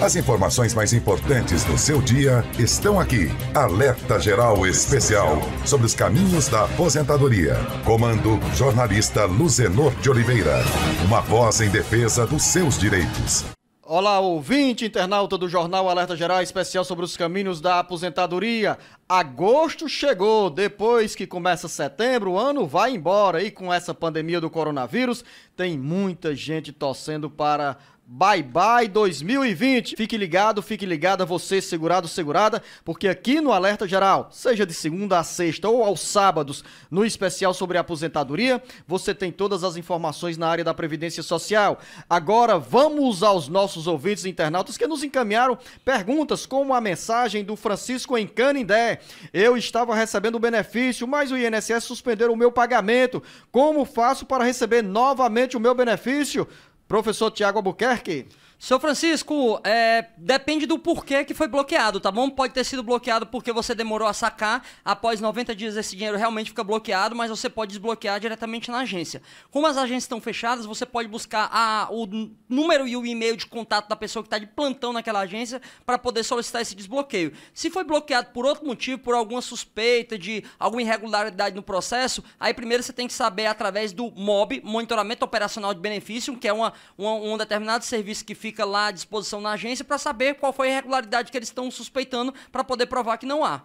As informações mais importantes do seu dia estão aqui. Alerta Geral Especial sobre os caminhos da aposentadoria. Comando jornalista Luzenor de Oliveira. Uma voz em defesa dos seus direitos. Olá, ouvinte, internauta do Jornal Alerta Geral Especial sobre os caminhos da aposentadoria. Agosto chegou, depois que começa setembro, o ano vai embora e com essa pandemia do coronavírus, tem muita gente torcendo para Bye bye 2020. Fique ligado, fique ligada você, segurado, segurada, porque aqui no Alerta Geral, seja de segunda a sexta ou aos sábados, no especial sobre aposentadoria, você tem todas as informações na área da previdência social. Agora vamos aos nossos ouvintes internautas que nos encaminharam perguntas, como a mensagem do Francisco em Canindé. Eu estava recebendo o benefício, mas o INSS suspendeu o meu pagamento. Como faço para receber novamente o meu benefício? Professor Tiago Albuquerque. Seu Francisco, é, depende do porquê que foi bloqueado, tá bom? Pode ter sido bloqueado porque você demorou a sacar. Após 90 dias, esse dinheiro realmente fica bloqueado, mas você pode desbloquear diretamente na agência. Como as agências estão fechadas, você pode buscar a, o número e o e-mail de contato da pessoa que está de plantão naquela agência para poder solicitar esse desbloqueio. Se foi bloqueado por outro motivo, por alguma suspeita de alguma irregularidade no processo, aí primeiro você tem que saber através do MOB, Monitoramento Operacional de Benefício, que é uma, uma um determinado serviço que fica fica lá à disposição na agência para saber qual foi a irregularidade que eles estão suspeitando para poder provar que não há.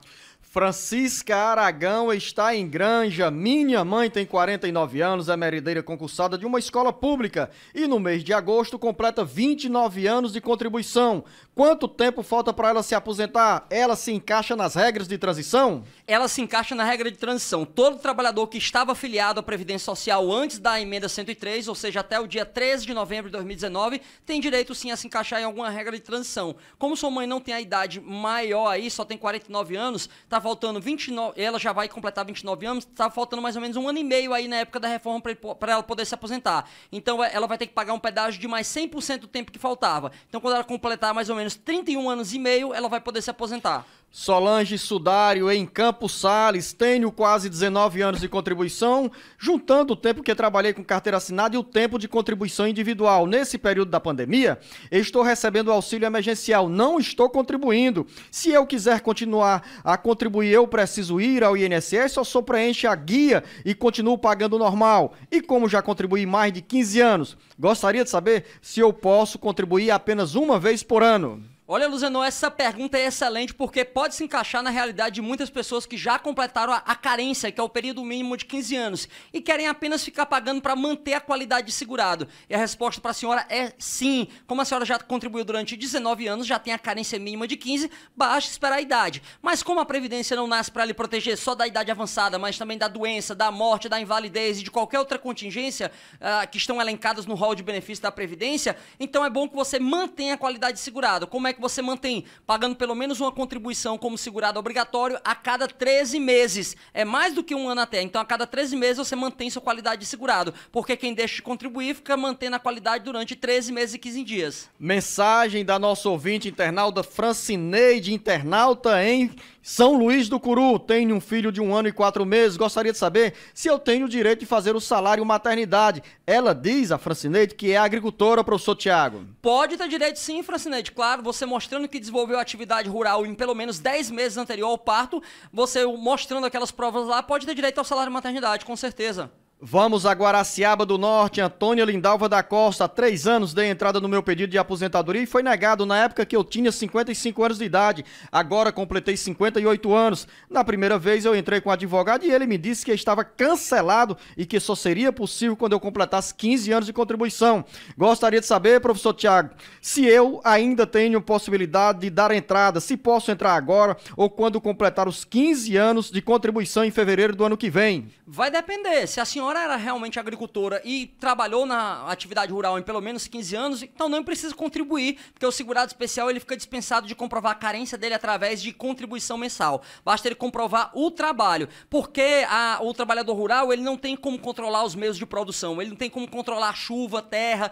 Francisca Aragão está em Granja. Minha mãe tem 49 anos, é merideira concursada de uma escola pública e no mês de agosto completa 29 anos de contribuição. Quanto tempo falta para ela se aposentar? Ela se encaixa nas regras de transição? Ela se encaixa na regra de transição. Todo trabalhador que estava afiliado à Previdência Social antes da emenda 103, ou seja, até o dia 13 de novembro de 2019, tem direito sim a se encaixar em alguma regra de transição. Como sua mãe não tem a idade maior aí, só tem 49 anos, está faltando 29, ela já vai completar 29 anos, tá faltando mais ou menos um ano e meio aí na época da reforma para ela poder se aposentar. Então é, ela vai ter que pagar um pedágio de mais 100% do tempo que faltava. Então quando ela completar mais ou menos 31 anos e meio, ela vai poder se aposentar. Solange Sudário em Campos Sales, tenho quase 19 anos de contribuição, juntando o tempo que trabalhei com carteira assinada e o tempo de contribuição individual. Nesse período da pandemia, estou recebendo auxílio emergencial, não estou contribuindo. Se eu quiser continuar a contribuir, eu preciso ir ao INSS, só só preenche a guia e continuo pagando normal. E como já contribuí mais de 15 anos, gostaria de saber se eu posso contribuir apenas uma vez por ano. Olha, Luzano, essa pergunta é excelente porque pode se encaixar na realidade de muitas pessoas que já completaram a, a carência, que é o período mínimo de 15 anos, e querem apenas ficar pagando para manter a qualidade de segurado. E a resposta para a senhora é sim. Como a senhora já contribuiu durante 19 anos, já tem a carência mínima de 15, basta esperar a idade. Mas como a Previdência não nasce para lhe proteger só da idade avançada, mas também da doença, da morte, da invalidez e de qualquer outra contingência uh, que estão elencadas no rol de benefício da Previdência, então é bom que você mantenha a qualidade de segurado. Como é é que você mantém? Pagando pelo menos uma contribuição como segurado obrigatório a cada 13 meses. É mais do que um ano até. Então, a cada 13 meses você mantém sua qualidade de segurado. Porque quem deixa de contribuir fica mantendo a qualidade durante 13 meses e 15 dias. Mensagem da nossa ouvinte internauta Francineide, internauta em são Luís do Curu, tenho um filho de um ano e quatro meses, gostaria de saber se eu tenho o direito de fazer o salário maternidade. Ela diz, a Francineide, que é agricultora, professor Tiago. Pode ter direito sim, Francineide, claro, você mostrando que desenvolveu atividade rural em pelo menos 10 meses anterior ao parto, você mostrando aquelas provas lá, pode ter direito ao salário maternidade, com certeza. Vamos a Guaraciaba do Norte, Antônio Lindalva da Costa, há três anos dei entrada no meu pedido de aposentadoria e foi negado na época que eu tinha 55 anos de idade. Agora completei 58 anos. Na primeira vez eu entrei com o advogado e ele me disse que estava cancelado e que só seria possível quando eu completasse 15 anos de contribuição. Gostaria de saber, professor Tiago, se eu ainda tenho possibilidade de dar entrada, se posso entrar agora ou quando completar os 15 anos de contribuição em fevereiro do ano que vem. Vai depender, se a senhora senhora era realmente agricultora e trabalhou na atividade rural em pelo menos 15 anos, então não precisa contribuir, porque o segurado especial ele fica dispensado de comprovar a carência dele através de contribuição mensal. Basta ele comprovar o trabalho, porque a, o trabalhador rural ele não tem como controlar os meios de produção, ele não tem como controlar a chuva, a terra,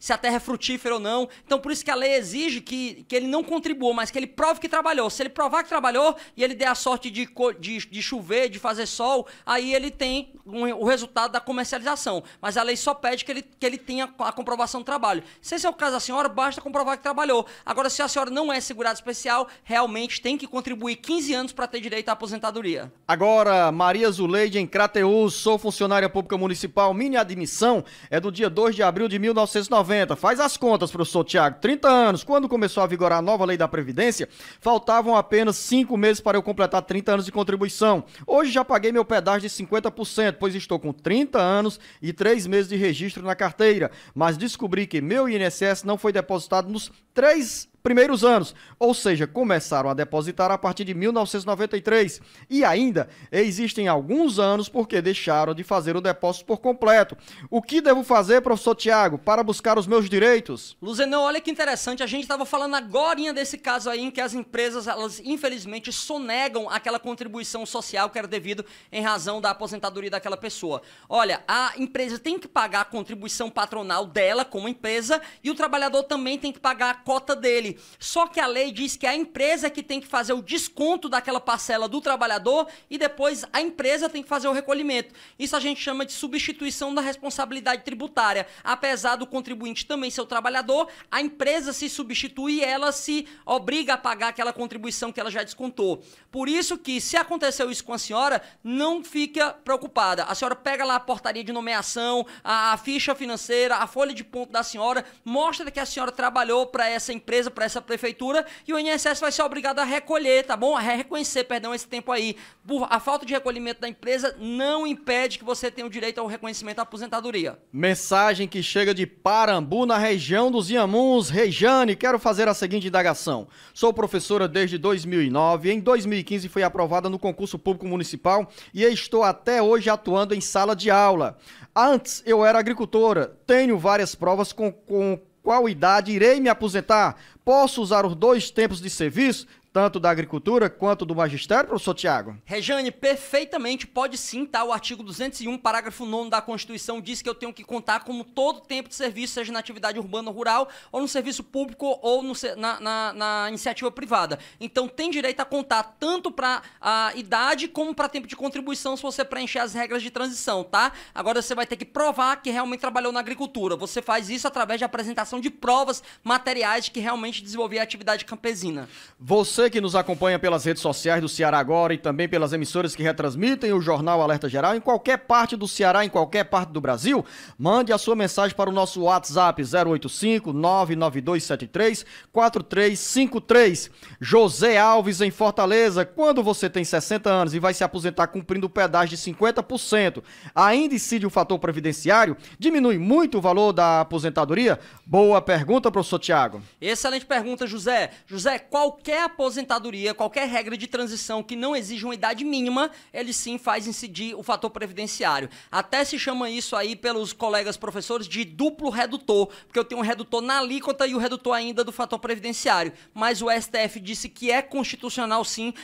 se a terra é frutífera ou não. Então por isso que a lei exige que, que ele não contribua, mas que ele prove que trabalhou. Se ele provar que trabalhou e ele der a sorte de, de, de chover, de fazer sol, aí ele tem o resultado da comercialização. Mas a lei só pede que ele, que ele tenha a comprovação do trabalho. Se esse é o caso da senhora, basta comprovar que trabalhou. Agora, se a senhora não é segurada especial, realmente tem que contribuir 15 anos para ter direito à aposentadoria. Agora, Maria Zuleide em Crateus, sou funcionária pública municipal, minha admissão é do dia 2 de abril de 1990. Faz as contas, professor Tiago, 30 anos. Quando começou a vigorar a nova lei da Previdência, faltavam apenas 5 meses para eu completar 30 anos de contribuição. Não, hoje já paguei meu pedágio de 50%, pois estou com 30 anos e 3 meses de registro na carteira, mas descobri que meu INSS não foi depositado nos 3 primeiros anos, ou seja, começaram a depositar a partir de 1993 e ainda existem alguns anos porque deixaram de fazer o depósito por completo. O que devo fazer, professor Tiago, para buscar os meus direitos? Luzenão, olha que interessante, a gente estava falando agora desse caso aí em que as empresas, elas infelizmente sonegam aquela contribuição social que era devido em razão da aposentadoria daquela pessoa. Olha, a empresa tem que pagar a contribuição patronal dela como empresa e o trabalhador também tem que pagar a cota dele. Só que a lei diz que a empresa é que tem que fazer o desconto daquela parcela do trabalhador e depois a empresa tem que fazer o recolhimento. Isso a gente chama de substituição da responsabilidade tributária. Apesar do contribuinte também ser o trabalhador, a empresa se substitui e ela se obriga a pagar aquela contribuição que ela já descontou. Por isso que se aconteceu isso com a senhora, não fica preocupada. A senhora pega lá a portaria de nomeação, a ficha financeira, a folha de ponto da senhora, mostra que a senhora trabalhou para essa empresa para essa prefeitura e o INSS vai ser obrigado a recolher, tá bom? A reconhecer, perdão, esse tempo aí. A falta de recolhimento da empresa não impede que você tenha o direito ao reconhecimento da aposentadoria. Mensagem que chega de Parambu, na região dos Iamuns. Rejane, quero fazer a seguinte indagação. Sou professora desde 2009. Em 2015 fui aprovada no concurso público municipal e estou até hoje atuando em sala de aula. Antes eu era agricultora. Tenho várias provas com, com qual idade irei me aposentar posso usar os dois tempos de serviço? tanto da agricultura quanto do magistério, professor Tiago? Rejane, perfeitamente pode sim, tá? O artigo 201, parágrafo 9 da Constituição diz que eu tenho que contar como todo tempo de serviço, seja na atividade urbana ou rural, ou no serviço público ou no, na, na, na, iniciativa privada. Então tem direito a contar tanto para a idade como para tempo de contribuição se você preencher as regras de transição, tá? Agora você vai ter que provar que realmente trabalhou na agricultura. Você faz isso através de apresentação de provas materiais de que realmente desenvolveu a atividade campesina. Você que nos acompanha pelas redes sociais do Ceará Agora e também pelas emissoras que retransmitem o jornal Alerta Geral em qualquer parte do Ceará, em qualquer parte do Brasil, mande a sua mensagem para o nosso WhatsApp 085 99273 4353. José Alves em Fortaleza, quando você tem 60 anos e vai se aposentar cumprindo o pedágio de 50%, ainda incide o fator previdenciário? Diminui muito o valor da aposentadoria? Boa pergunta, professor Tiago. Excelente pergunta, José. José, qualquer aposentadoria aposentadoria, qualquer regra de transição que não exija uma idade mínima, ele sim faz incidir o fator previdenciário. Até se chama isso aí pelos colegas professores de duplo redutor, porque eu tenho um redutor na alíquota e o redutor ainda do fator previdenciário. Mas o STF disse que é constitucional sim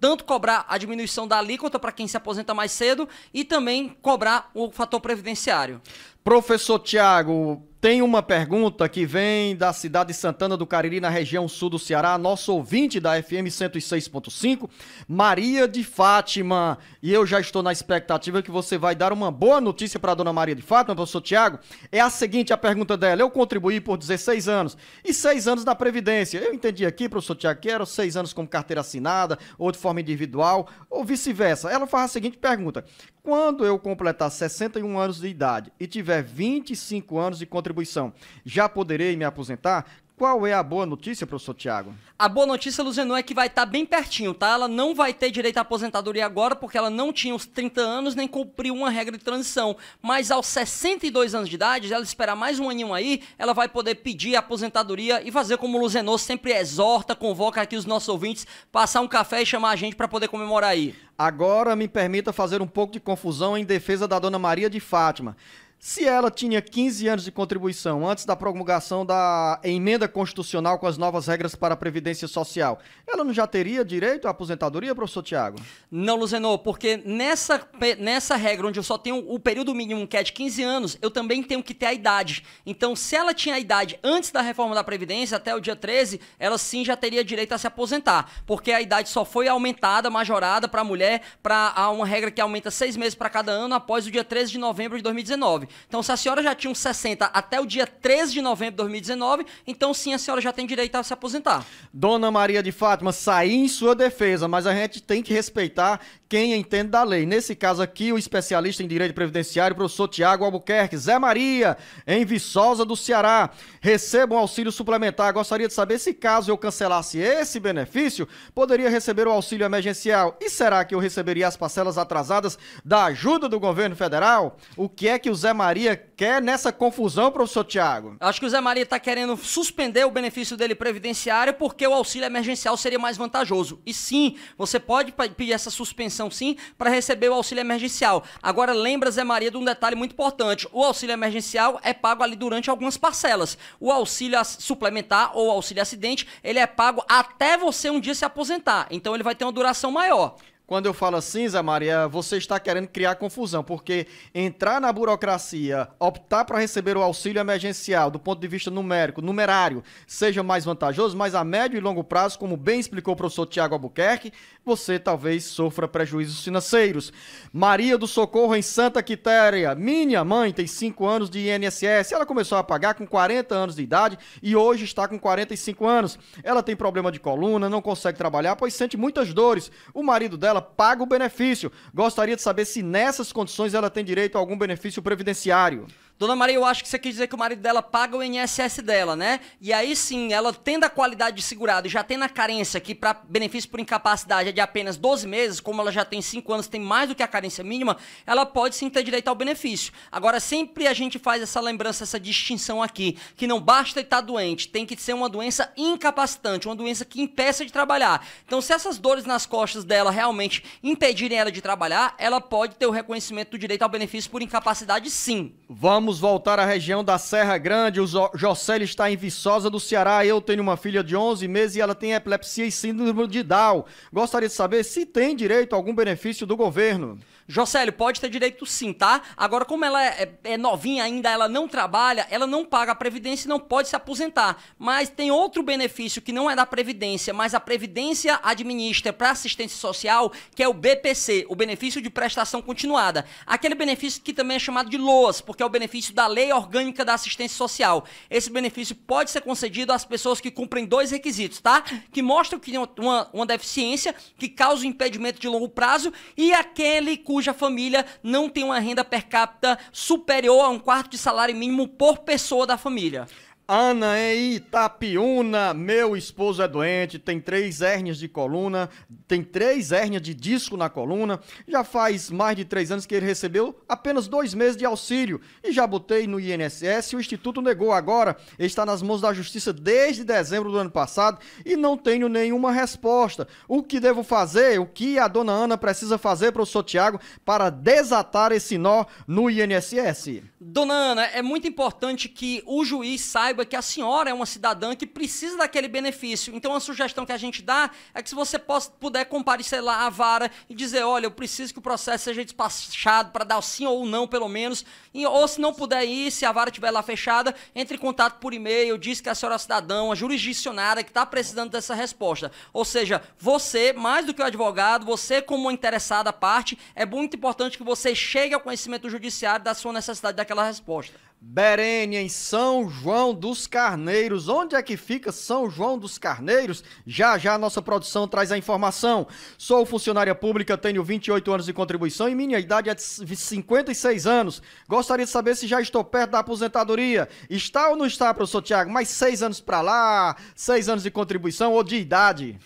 tanto cobrar a diminuição da alíquota para quem se aposenta mais cedo e também cobrar o fator previdenciário. Professor Tiago, tem uma pergunta que vem da cidade de Santana do Cariri, na região sul do Ceará, nosso ouvinte da FM 106.5, Maria de Fátima. E eu já estou na expectativa que você vai dar uma boa notícia para a dona Maria de Fátima, professor Tiago. É a seguinte a pergunta dela: Eu contribuí por 16 anos e 6 anos na Previdência. Eu entendi aqui, professor Tiago, que eram 6 anos como carteira assinada, ou de forma individual, ou vice-versa. Ela faz a seguinte pergunta: quando eu completar 61 anos de idade e tiver 25 anos de contribuição, já poderei me aposentar? qual é a boa notícia, professor Tiago? A boa notícia, Luzenon, é que vai estar tá bem pertinho, tá? Ela não vai ter direito à aposentadoria agora, porque ela não tinha os 30 anos nem cumpriu uma regra de transição. Mas aos 62 anos de idade, ela esperar mais um aninho aí, ela vai poder pedir a aposentadoria e fazer como o Luzenon sempre exorta, convoca aqui os nossos ouvintes, passar um café e chamar a gente para poder comemorar aí. Agora me permita fazer um pouco de confusão em defesa da dona Maria de Fátima. Se ela tinha 15 anos de contribuição antes da promulgação da emenda constitucional com as novas regras para a Previdência Social, ela não já teria direito à aposentadoria, professor Tiago? Não, Luzenor, porque nessa, nessa regra, onde eu só tenho o período mínimo que é de 15 anos, eu também tenho que ter a idade. Então, se ela tinha a idade antes da reforma da Previdência, até o dia 13, ela sim já teria direito a se aposentar, porque a idade só foi aumentada, majorada para a mulher, para uma regra que aumenta seis meses para cada ano após o dia 13 de novembro de 2019. Então, se a senhora já tinha uns 60 até o dia 13 de novembro de 2019, então sim, a senhora já tem direito a se aposentar. Dona Maria de Fátima, saí em sua defesa, mas a gente tem que respeitar quem entende da lei. Nesse caso aqui, o especialista em direito previdenciário, professor Tiago Albuquerque, Zé Maria, em Viçosa do Ceará, receba um auxílio suplementar. Gostaria de saber se caso eu cancelasse esse benefício, poderia receber o auxílio emergencial. E será que eu receberia as parcelas atrasadas da ajuda do governo federal? O que é que o Zé Maria Maria quer nessa confusão, professor Tiago? Acho que o Zé Maria está querendo suspender o benefício dele previdenciário porque o auxílio emergencial seria mais vantajoso. E sim, você pode pedir essa suspensão sim para receber o auxílio emergencial. Agora lembra, Zé Maria, de um detalhe muito importante. O auxílio emergencial é pago ali durante algumas parcelas. O auxílio suplementar ou auxílio acidente, ele é pago até você um dia se aposentar. Então ele vai ter uma duração maior. Quando eu falo assim, Zé Maria, você está querendo criar confusão, porque entrar na burocracia, optar para receber o auxílio emergencial do ponto de vista numérico, numerário, seja mais vantajoso, mas a médio e longo prazo, como bem explicou o professor Tiago Albuquerque, você talvez sofra prejuízos financeiros. Maria do Socorro em Santa Quitéria. Minha mãe tem 5 anos de INSS. Ela começou a pagar com 40 anos de idade e hoje está com 45 anos. Ela tem problema de coluna, não consegue trabalhar, pois sente muitas dores. O marido dela paga o benefício. Gostaria de saber se nessas condições ela tem direito a algum benefício previdenciário. Dona Maria, eu acho que você quis dizer que o marido dela paga o INSS dela, né? E aí sim, ela tendo a qualidade de segurado e já tendo a carência que para benefício por incapacidade é de apenas 12 meses, como ela já tem 5 anos, tem mais do que a carência mínima, ela pode sim ter direito ao benefício. Agora, sempre a gente faz essa lembrança, essa distinção aqui, que não basta estar doente, tem que ser uma doença incapacitante, uma doença que impeça de trabalhar. Então, se essas dores nas costas dela realmente impedirem ela de trabalhar, ela pode ter o reconhecimento do direito ao benefício por incapacidade sim. Vamos Vamos voltar à região da Serra Grande. O Jocélio está em Viçosa do Ceará. Eu tenho uma filha de 11 meses e ela tem epilepsia e síndrome de Down. Gostaria de saber se tem direito a algum benefício do governo. Jocélio, pode ter direito sim, tá? Agora, como ela é, é, é, novinha ainda, ela não trabalha, ela não paga a Previdência e não pode se aposentar. Mas tem outro benefício que não é da Previdência, mas a Previdência administra para assistência social, que é o BPC, o benefício de prestação continuada. Aquele benefício que também é chamado de LOAS, porque é o benefício da Lei Orgânica da Assistência Social. Esse benefício pode ser concedido às pessoas que cumprem dois requisitos, tá? Que mostram que tem uma, uma deficiência, que causa um impedimento de longo prazo, e aquele cujo cuja família não tem uma renda per capita superior a um quarto de salário mínimo por pessoa da família. Ana é Itapiúna, meu esposo é doente, tem três hérnias de coluna, tem três hérnias de disco na coluna. Já faz mais de três anos que ele recebeu apenas dois meses de auxílio e já botei no INSS. O Instituto negou agora, ele está nas mãos da Justiça desde dezembro do ano passado e não tenho nenhuma resposta. O que devo fazer? O que a dona Ana precisa fazer, para senhor Tiago, para desatar esse nó no INSS? Dona Ana, é muito importante que o juiz saiba perceba que a senhora é uma cidadã que precisa daquele benefício. Então, a sugestão que a gente dá é que se você possa, puder comparecer lá à vara e dizer, olha, eu preciso que o processo seja despachado para dar sim ou não, pelo menos. E, ou se não puder ir, se a vara estiver lá fechada, entre em contato por e-mail, diz que a senhora é cidadã, a jurisdicionária que está precisando dessa resposta. Ou seja, você, mais do que o advogado, você como interessada parte, é muito importante que você chegue ao conhecimento do judiciário da sua necessidade daquela resposta. Berenia, em São João dos Carneiros. Onde é que fica São João dos Carneiros? Já já a nossa produção traz a informação. Sou funcionária pública, tenho 28 anos de contribuição e minha idade é de 56 anos. Gostaria de saber se já estou perto da aposentadoria. Está ou não está, professor Tiago? Mais seis anos para lá, seis anos de contribuição ou de idade?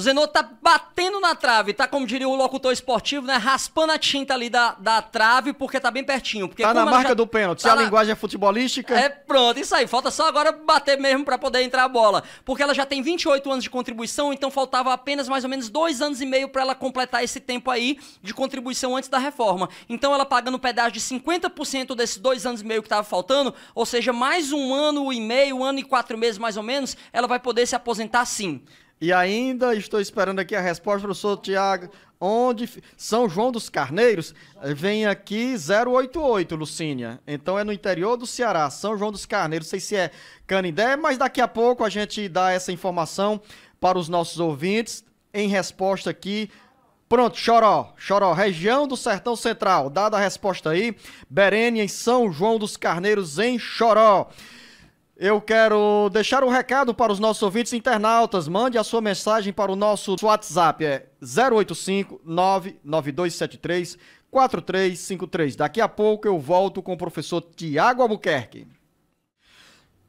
Zenô tá batendo na trave, tá como diria o locutor esportivo, né? Raspando a tinta ali da, da trave, porque tá bem pertinho. Porque tá na marca já... do pênalti, tá se a na... linguagem é futebolística. É pronto, isso aí. Falta só agora bater mesmo para poder entrar a bola. Porque ela já tem 28 anos de contribuição, então faltava apenas mais ou menos dois anos e meio para ela completar esse tempo aí de contribuição antes da reforma. Então ela pagando pedágio de 50% desses dois anos e meio que tava faltando, ou seja, mais um ano e meio, um ano e quatro meses mais ou menos, ela vai poder se aposentar sim. E ainda estou esperando aqui a resposta, professor Tiago. Onde São João dos Carneiros eh, vem aqui 088, Lucínia. Então é no interior do Ceará, São João dos Carneiros. Não sei se é Canindé, mas daqui a pouco a gente dá essa informação para os nossos ouvintes em resposta aqui Pronto, Choró, Choró, região do Sertão Central. Dada a resposta aí, Berene em São João dos Carneiros, em Choró. Eu quero deixar um recado para os nossos ouvintes internautas. Mande a sua mensagem para o nosso WhatsApp, é 085 99273 4353. Daqui a pouco eu volto com o professor Tiago Albuquerque.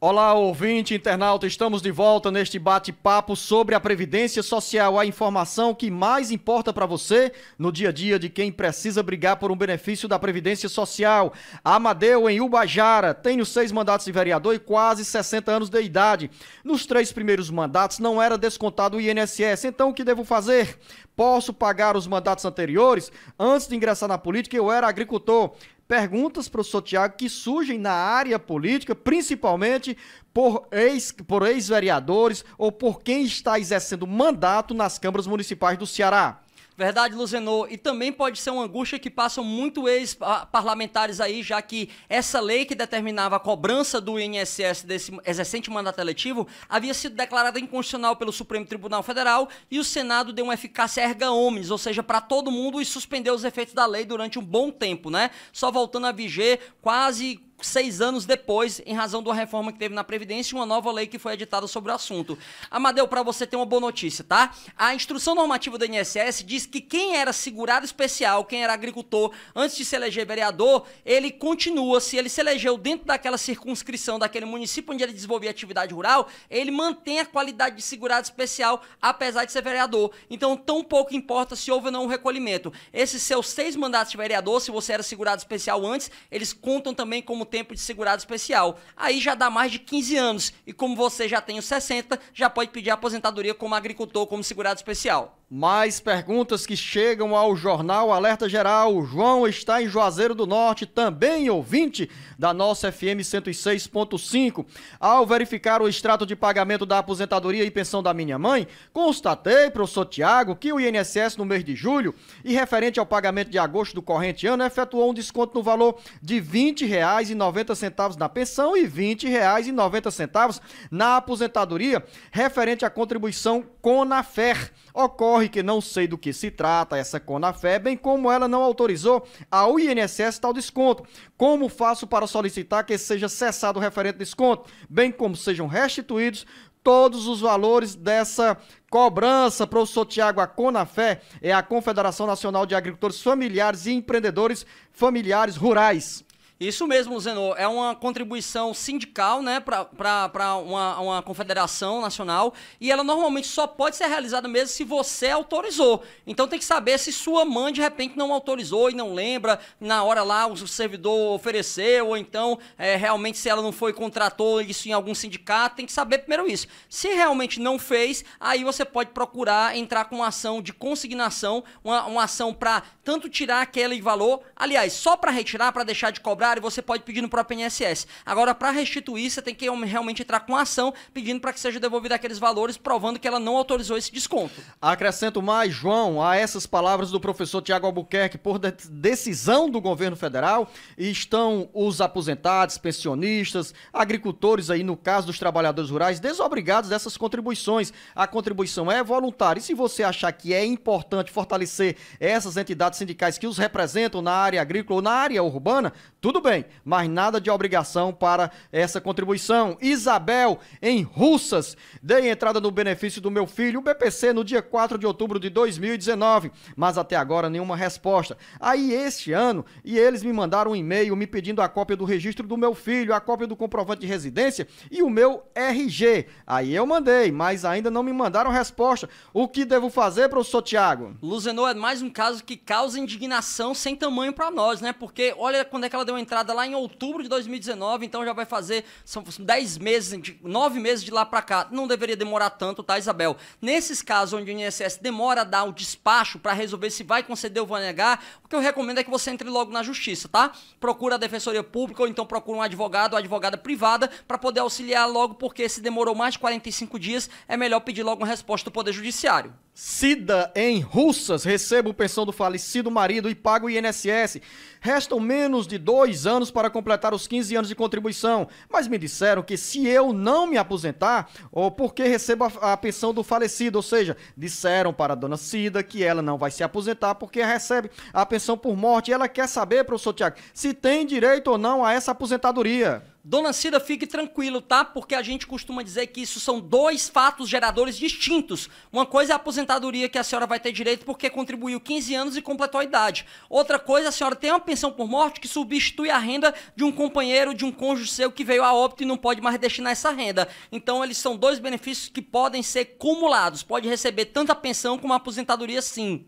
Olá, ouvinte, internauta, estamos de volta neste bate-papo sobre a Previdência Social, a informação que mais importa para você no dia a dia de quem precisa brigar por um benefício da Previdência Social. Amadeu, em Ubajara, tem os seis mandatos de vereador e quase 60 anos de idade. Nos três primeiros mandatos não era descontado o INSS, então o que devo fazer? Posso pagar os mandatos anteriores? Antes de ingressar na política, eu era agricultor perguntas, para professor Tiago, que surgem na área política, principalmente por, ex, por ex-vereadores ou por quem está exercendo mandato nas câmaras municipais do Ceará. Verdade, Luzenor. E também pode ser uma angústia que passam muito ex-parlamentares aí, já que essa lei que determinava a cobrança do INSS desse exercente mandato eletivo havia sido declarada inconstitucional pelo Supremo Tribunal Federal e o Senado deu uma eficácia erga omnes, ou seja, para todo mundo e suspendeu os efeitos da lei durante um bom tempo, né? Só voltando a viger quase seis anos depois, em razão de uma reforma que teve na Previdência e uma nova lei que foi editada sobre o assunto. Amadeu, para você ter uma boa notícia, tá? A instrução normativa do INSS diz que quem era segurado especial, quem era agricultor, antes de se eleger vereador, ele continua, se ele se elegeu dentro daquela circunscrição, daquele município onde ele desenvolvia atividade rural, ele mantém a qualidade de segurado especial, apesar de ser vereador. Então, tão pouco importa se houve ou não um recolhimento. Esses seus seis mandatos de vereador, se você era segurado especial antes, eles contam também como tempo de segurado especial. Aí já dá mais de 15 anos. E como você já tem os 60, já pode pedir aposentadoria como agricultor, como segurado especial. Mais perguntas que chegam ao Jornal Alerta Geral. O João está em Juazeiro do Norte, também ouvinte da nossa FM 106.5. Ao verificar o extrato de pagamento da aposentadoria e pensão da minha mãe, constatei, professor Tiago, que o INSS no mês de julho e referente ao pagamento de agosto do corrente ano efetuou um desconto no valor de R$ 20,90 na pensão e R$ 20,90 na aposentadoria, referente à contribuição Conafer. Ocorre que não sei do que se trata essa Conafé, bem como ela não autorizou ao INSS tal desconto. Como faço para solicitar que seja cessado o referente desconto, bem como sejam restituídos todos os valores dessa cobrança, professor Tiago, a Conafé é a Confederação Nacional de Agricultores Familiares e Empreendedores Familiares Rurais. Isso mesmo, Zenô. É uma contribuição sindical né, para uma, uma confederação nacional e ela normalmente só pode ser realizada mesmo se você autorizou. Então tem que saber se sua mãe de repente não autorizou e não lembra, na hora lá o servidor ofereceu, ou então é, realmente se ela não foi contratou isso em algum sindicato, tem que saber primeiro isso. Se realmente não fez, aí você pode procurar entrar com uma ação de consignação, uma, uma ação para tanto tirar aquele valor, aliás, só para retirar, para deixar de cobrar horário, você pode pedir no próprio INSS. Agora, para restituir, você tem que realmente entrar com ação pedindo para que seja devolvido aqueles valores, provando que ela não autorizou esse desconto. Acrescento mais, João, a essas palavras do professor Tiago Albuquerque, por de decisão do governo federal, estão os aposentados, pensionistas, agricultores aí, no caso dos trabalhadores rurais, desobrigados dessas contribuições. A contribuição é voluntária. E se você achar que é importante fortalecer essas entidades sindicais que os representam na área agrícola ou na área urbana, tudo bem, mas nada de obrigação para essa contribuição. Isabel, em Russas, dei entrada no benefício do meu filho, o BPC, no dia 4 de outubro de 2019, mas até agora nenhuma resposta. Aí, este ano, e eles me mandaram um e-mail me pedindo a cópia do registro do meu filho, a cópia do comprovante de residência e o meu RG. Aí eu mandei, mas ainda não me mandaram resposta. O que devo fazer, professor Tiago? Luzenor, é mais um caso que causa indignação sem tamanho para nós, né? Porque olha quando é que ela deu deu entrada lá em outubro de 2019, então já vai fazer são 10 meses, 9 meses de lá para cá. Não deveria demorar tanto, tá, Isabel? Nesses casos onde o INSS demora a dar o despacho para resolver se vai conceder ou vai negar, o que eu recomendo é que você entre logo na justiça, tá? Procura a defensoria pública ou então procura um advogado ou advogada privada para poder auxiliar logo, porque se demorou mais de 45 dias, é melhor pedir logo uma resposta do Poder Judiciário. Cida em Russas, recebo pensão do falecido marido e pago INSS. Restam menos de dois anos para completar os 15 anos de contribuição, mas me disseram que se eu não me aposentar, ou porque recebo a, a pensão do falecido, ou seja, disseram para a dona Cida que ela não vai se aposentar porque recebe a pensão por morte. E ela quer saber, professor Tiago, se tem direito ou não a essa aposentadoria. Dona Cida, fique tranquilo, tá? Porque a gente costuma dizer que isso são dois fatos geradores distintos. Uma coisa é a aposentadoria que a senhora vai ter direito porque contribuiu 15 anos e completou a idade. Outra coisa, a senhora tem uma pensão por morte que substitui a renda de um companheiro, de um cônjuge seu que veio a óbito e não pode mais destinar essa renda. Então, eles são dois benefícios que podem ser cumulados. Pode receber tanto a pensão como a aposentadoria, sim.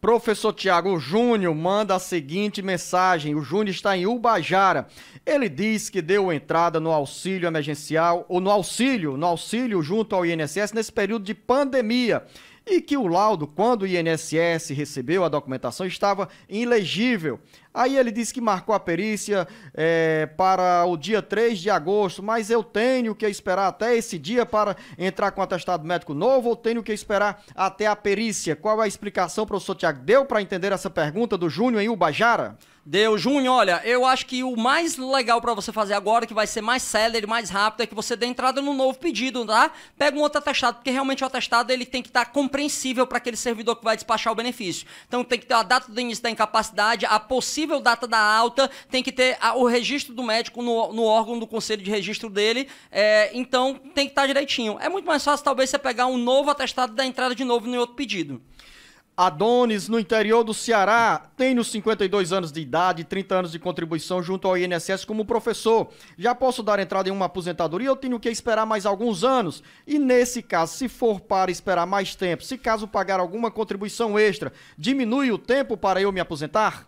Professor Tiago Júnior manda a seguinte mensagem. O Júnior está em Ubajara. Ele diz que deu entrada no auxílio emergencial, ou no auxílio, no auxílio junto ao INSS nesse período de pandemia e que o laudo, quando o INSS recebeu a documentação, estava ilegível. Aí ele disse que marcou a perícia é, para o dia 3 de agosto, mas eu tenho que esperar até esse dia para entrar com o atestado médico novo ou tenho que esperar até a perícia? Qual é a explicação, professor Tiago, deu para entender essa pergunta do Júnior em Ubajara? Deu, Junho, olha, eu acho que o mais legal para você fazer agora, que vai ser mais celere, mais rápido, é que você dê entrada no novo pedido, tá? Pega um outro atestado, porque realmente o atestado ele tem que estar tá compreensível para aquele servidor que vai despachar o benefício. Então tem que ter a data do início da incapacidade, a possível data da alta, tem que ter a, o registro do médico no, no, órgão do conselho de registro dele, é, então tem que estar tá direitinho. É muito mais fácil talvez você pegar um novo atestado da entrada de novo no outro pedido. Adonis, no interior do Ceará, tem nos 52 anos de idade, 30 anos de contribuição junto ao INSS como professor. Já posso dar entrada em uma aposentadoria ou tenho que esperar mais alguns anos? E nesse caso, se for para esperar mais tempo, se caso pagar alguma contribuição extra, diminui o tempo para eu me aposentar?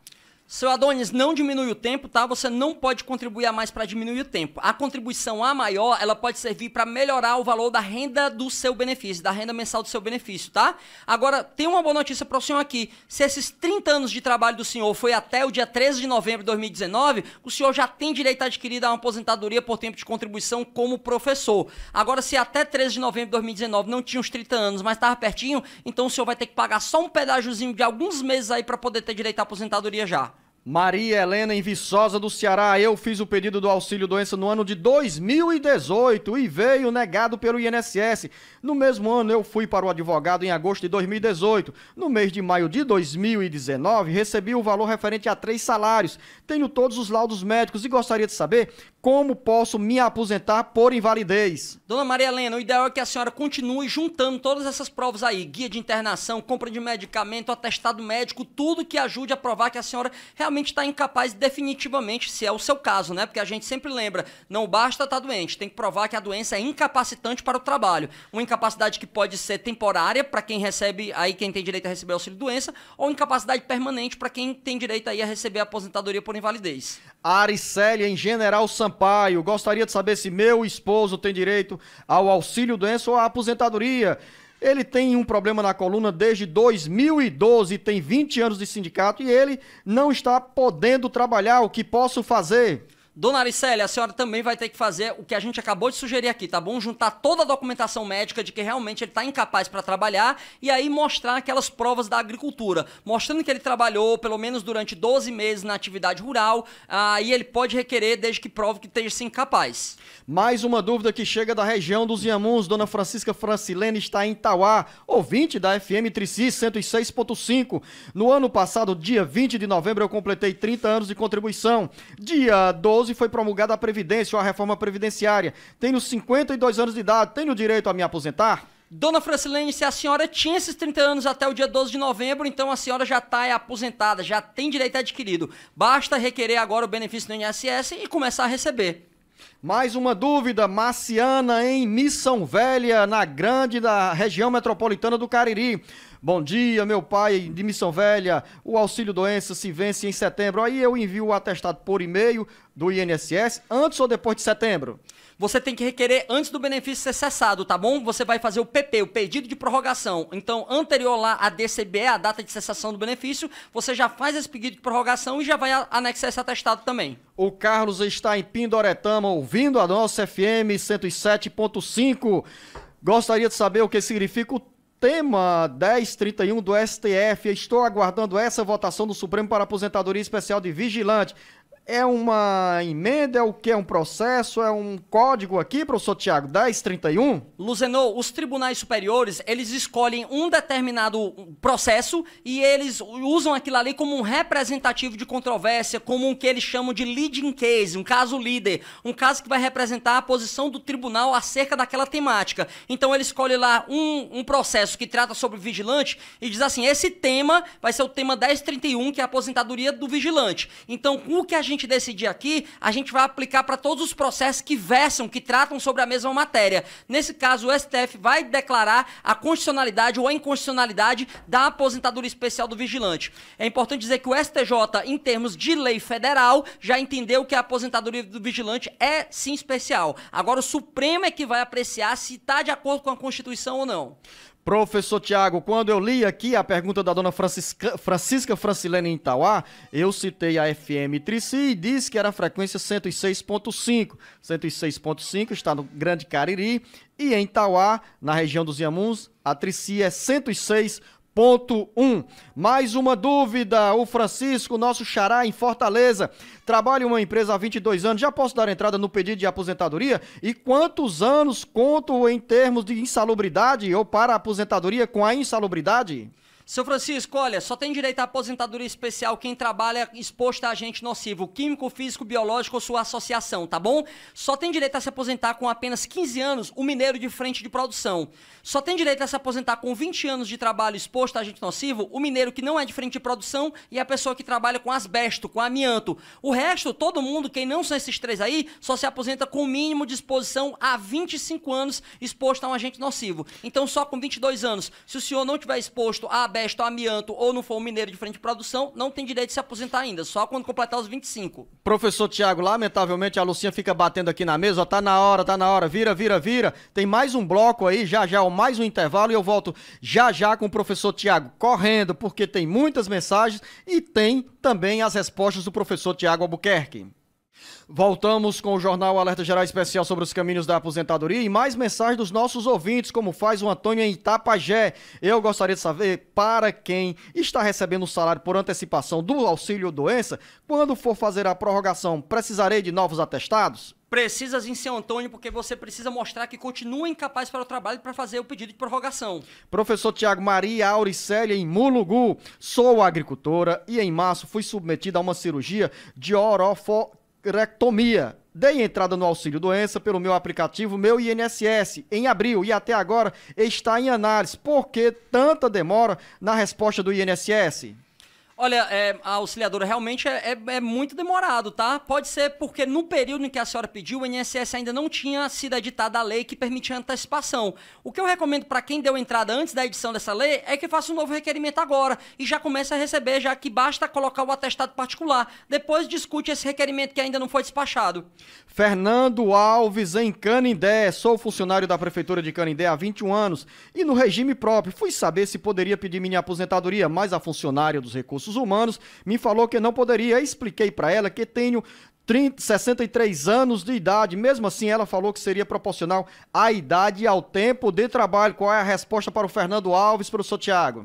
Seu Adonis, não diminui o tempo, tá? Você não pode contribuir a mais para diminuir o tempo. A contribuição a maior, ela pode servir para melhorar o valor da renda do seu benefício, da renda mensal do seu benefício, tá? Agora, tem uma boa notícia para o senhor aqui. Se esses 30 anos de trabalho do senhor foi até o dia 13 de novembro de 2019, o senhor já tem direito adquirido a uma aposentadoria por tempo de contribuição como professor. Agora, se até 13 de novembro de 2019 não tinha os 30 anos, mas estava pertinho, então o senhor vai ter que pagar só um pedágiozinho de alguns meses aí para poder ter direito à aposentadoria já. Maria Helena em Viçosa do Ceará, eu fiz o pedido do auxílio doença no ano de 2018 e veio negado pelo INSS. No mesmo ano eu fui para o advogado em agosto de 2018. No mês de maio de 2019 recebi o valor referente a três salários. Tenho todos os laudos médicos e gostaria de saber como posso me aposentar por invalidez? Dona Maria Helena, o ideal é que a senhora continue juntando todas essas provas aí: guia de internação, compra de medicamento, atestado médico, tudo que ajude a provar que a senhora realmente está incapaz definitivamente, se é o seu caso, né? Porque a gente sempre lembra: não basta estar tá doente, tem que provar que a doença é incapacitante para o trabalho. Uma incapacidade que pode ser temporária para quem recebe, aí quem tem direito a receber auxílio doença, ou incapacidade permanente para quem tem direito aí a receber a aposentadoria por invalidez. A Aricélia em General Sampaio. Gostaria de saber se meu esposo tem direito ao auxílio doença ou à aposentadoria. Ele tem um problema na coluna desde 2012, tem 20 anos de sindicato e ele não está podendo trabalhar. O que posso fazer? Dona Ariceli, a senhora também vai ter que fazer o que a gente acabou de sugerir aqui, tá bom? Juntar toda a documentação médica de que realmente ele está incapaz para trabalhar e aí mostrar aquelas provas da agricultura, mostrando que ele trabalhou pelo menos durante 12 meses na atividade rural, aí ele pode requerer desde que prove que esteja incapaz. Mais uma dúvida que chega da região dos Iamuns, Dona Francisca Francilene está em Itauá, ouvinte da FM Trici 106.5. No ano passado, dia 20 de novembro, eu completei 30 anos de contribuição. Dia 12 2011 foi promulgada a Previdência, ou a reforma previdenciária. Tenho 52 anos de idade, tenho direito a me aposentar? Dona Francilene, se a senhora tinha esses 30 anos até o dia 12 de novembro, então a senhora já está aposentada, já tem direito adquirido. Basta requerer agora o benefício do INSS e começar a receber. Mais uma dúvida, Marciana em Missão Velha, na grande da região metropolitana do Cariri. Bom dia, meu pai de Missão Velha. O auxílio doença se vence em setembro. Aí eu envio o atestado por e-mail do INSS antes ou depois de setembro? Você tem que requerer antes do benefício ser cessado, tá bom? Você vai fazer o PP, o pedido de prorrogação. Então, anterior lá à DCB, a data de cessação do benefício, você já faz esse pedido de prorrogação e já vai anexar esse atestado também. O Carlos está em Pindoretama ouvindo a nossa FM 107.5. Gostaria de saber o que significa o Tema 1031 do STF. Estou aguardando essa votação do Supremo para aposentadoria especial de vigilante. É uma emenda? É o que? É um processo? É um código aqui, professor Tiago? 1031? Luzenou, os tribunais superiores, eles escolhem um determinado processo e eles usam aquilo ali como um representativo de controvérsia, como um que eles chamam de leading case, um caso líder, um caso que vai representar a posição do tribunal acerca daquela temática. Então ele escolhe lá um, um processo que trata sobre vigilante e diz assim, esse tema vai ser o tema 1031, que é a aposentadoria do vigilante. Então, o que a gente gente decidir aqui, a gente vai aplicar para todos os processos que versam, que tratam sobre a mesma matéria. Nesse caso, o STF vai declarar a constitucionalidade ou a inconstitucionalidade da aposentadoria especial do vigilante. É importante dizer que o STJ, em termos de lei federal, já entendeu que a aposentadoria do vigilante é sim especial. Agora, o Supremo é que vai apreciar se está de acordo com a Constituição ou não. Professor Tiago, quando eu li aqui a pergunta da dona Francisca, Francisca Francilene em Itauá, eu citei a FM Trici e disse que era a frequência 106.5. 106.5 está no Grande Cariri e em Itauá, na região dos Iamuns, a Trici é 106.5. Ponto Um. Mais uma dúvida. O Francisco, nosso xará em Fortaleza, trabalha em uma empresa há 22 anos. Já posso dar entrada no pedido de aposentadoria? E quantos anos conto em termos de insalubridade ou para aposentadoria com a insalubridade? Seu Francisco, olha, só tem direito à aposentadoria especial quem trabalha exposto a agente nocivo, químico, físico, biológico ou sua associação, tá bom? Só tem direito a se aposentar com apenas 15 anos o mineiro de frente de produção. Só tem direito a se aposentar com 20 anos de trabalho exposto a agente nocivo o mineiro que não é de frente de produção e a pessoa que trabalha com asbesto, com amianto. O resto, todo mundo, quem não são esses três aí, só se aposenta com o mínimo de exposição a 25 anos exposto a um agente nocivo. Então, só com 22 anos, se o senhor não tiver exposto a Sabesp Amianto ou não for um mineiro de frente de produção, não tem direito de se aposentar ainda, só quando completar os 25. Professor Tiago, lamentavelmente a Lucinha fica batendo aqui na mesa, ó, tá na hora, tá na hora, vira, vira, vira. Tem mais um bloco aí, já já, ou mais um intervalo e eu volto já já com o professor Tiago correndo, porque tem muitas mensagens e tem também as respostas do professor Tiago Albuquerque. Voltamos com o Jornal Alerta Geral Especial sobre os caminhos da aposentadoria e mais mensagens dos nossos ouvintes, como faz o Antônio em Itapajé. Eu gostaria de saber para quem está recebendo o salário por antecipação do auxílio doença, quando for fazer a prorrogação, precisarei de novos atestados? Precisas em seu Antônio porque você precisa mostrar que continua incapaz para o trabalho para fazer o pedido de prorrogação. Professor Tiago Maria Auricélia em Mulugu. Sou agricultora e em março fui submetida a uma cirurgia de orofo Rectomia, Dei entrada no auxílio doença pelo meu aplicativo Meu INSS em abril e até agora está em análise. Por que tanta demora na resposta do INSS? Olha, é, a auxiliadora, realmente é, é, é, muito demorado, tá? Pode ser porque no período em que a senhora pediu, o INSS ainda não tinha sido editada a lei que permitia antecipação. O que eu recomendo para quem deu entrada antes da edição dessa lei é que faça um novo requerimento agora e já comece a receber, já que basta colocar o atestado particular. Depois discute esse requerimento que ainda não foi despachado. Fernando Alves, em Canindé. Sou funcionário da Prefeitura de Canindé há 21 anos e no regime próprio. Fui saber se poderia pedir minha aposentadoria, mas a funcionária dos recursos Recursos Humanos me falou que não poderia. Eu expliquei para ela que tenho 30, 63 anos de idade. Mesmo assim, ela falou que seria proporcional à idade e ao tempo de trabalho. Qual é a resposta para o Fernando Alves, para o seu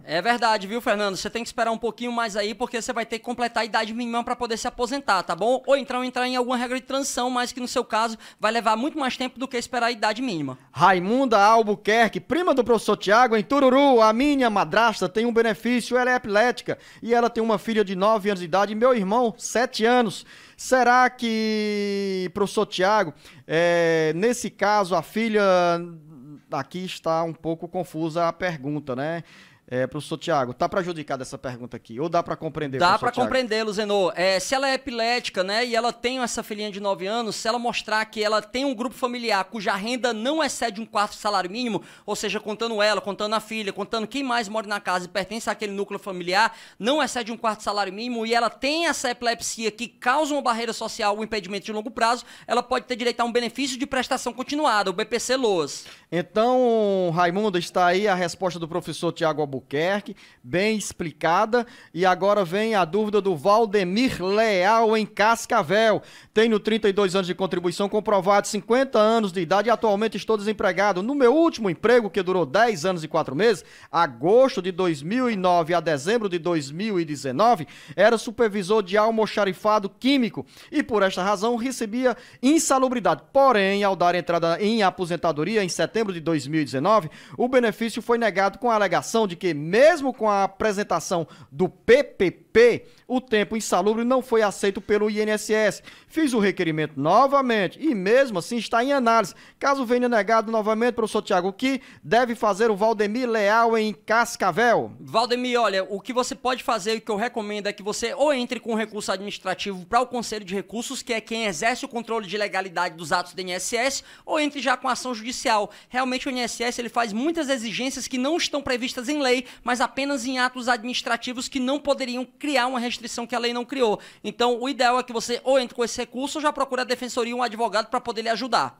É verdade, viu, Fernando? Você tem que esperar um pouquinho mais aí, porque você vai ter que completar a idade mínima para poder se aposentar, tá bom? Ou então entrar em alguma regra de transição, mas que no seu caso vai levar muito mais tempo do que esperar a idade mínima. Raimunda Albuquerque, prima do professor Sotiago em Tururu, a minha madrasta tem um benefício, ela é epilética e ela tem uma filha de 9 anos de idade e meu irmão, 7 anos. Será que, professor Tiago, é, nesse caso a filha. Hum, aqui está um pouco confusa a pergunta, né? É, professor Tiago, tá prejudicada essa pergunta aqui? Ou dá para compreender? Dá para compreender, Zenô. É, se ela é epilética, né, e ela tem essa filhinha de 9 anos, se ela mostrar que ela tem um grupo familiar cuja renda não excede um quarto salário mínimo, ou seja, contando ela, contando a filha, contando quem mais mora na casa e pertence àquele núcleo familiar, não excede um quarto salário mínimo e ela tem essa epilepsia que causa uma barreira social, um impedimento de longo prazo, ela pode ter direito a um benefício de prestação continuada, o BPC-LOAS. Então, Raimundo, está aí a resposta do professor Tiago Albuquerque. Albuquerque, bem explicada. E agora vem a dúvida do Valdemir Leal em Cascavel. Tenho 32 anos de contribuição comprovado, 50 anos de idade e atualmente estou desempregado. No meu último emprego, que durou 10 anos e 4 meses, agosto de 2009 a dezembro de 2019, era supervisor de almoxarifado químico e por esta razão recebia insalubridade. Porém, ao dar entrada em aposentadoria em setembro de 2019, o benefício foi negado com a alegação de que porque, mesmo com a apresentação do PPP, o tempo insalubre não foi aceito pelo INSS. Fiz o requerimento novamente e, mesmo assim, está em análise. Caso venha negado novamente, professor Tiago, que deve fazer o Valdemir Leal em Cascavel? Valdemir, olha, o que você pode fazer e que eu recomendo é que você ou entre com recurso administrativo para o Conselho de Recursos, que é quem exerce o controle de legalidade dos atos do INSS, ou entre já com ação judicial. Realmente o INSS ele faz muitas exigências que não estão previstas em lei lei, mas apenas em atos administrativos que não poderiam criar uma restrição que a lei não criou. Então, o ideal é que você ou entre com esse recurso ou já procure a defensoria um advogado para poder lhe ajudar.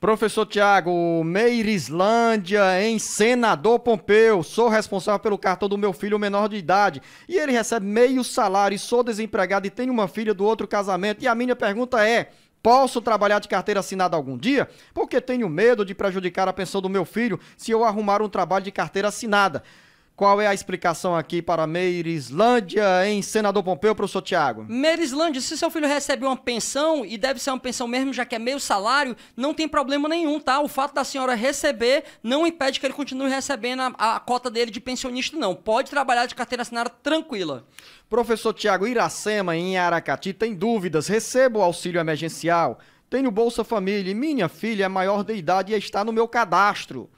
Professor Tiago, Meirislândia, em Senador Pompeu, sou responsável pelo cartão do meu filho menor de idade e ele recebe meio salário e sou desempregado e tenho uma filha do outro casamento. E a minha pergunta é: Posso trabalhar de carteira assinada algum dia? Porque tenho medo de prejudicar a pensão do meu filho se eu arrumar um trabalho de carteira assinada. Qual é a explicação aqui para Meirislândia, em Senador Pompeu, professor Tiago? Meirislândia, se seu filho recebe uma pensão, e deve ser uma pensão mesmo, já que é meio salário, não tem problema nenhum, tá? O fato da senhora receber não impede que ele continue recebendo a, a cota dele de pensionista, não. Pode trabalhar de carteira assinada tranquila. Professor Tiago Iracema, em Aracati, tem dúvidas. Recebo o auxílio emergencial. Tenho Bolsa Família e minha filha é maior de idade e está no meu cadastro.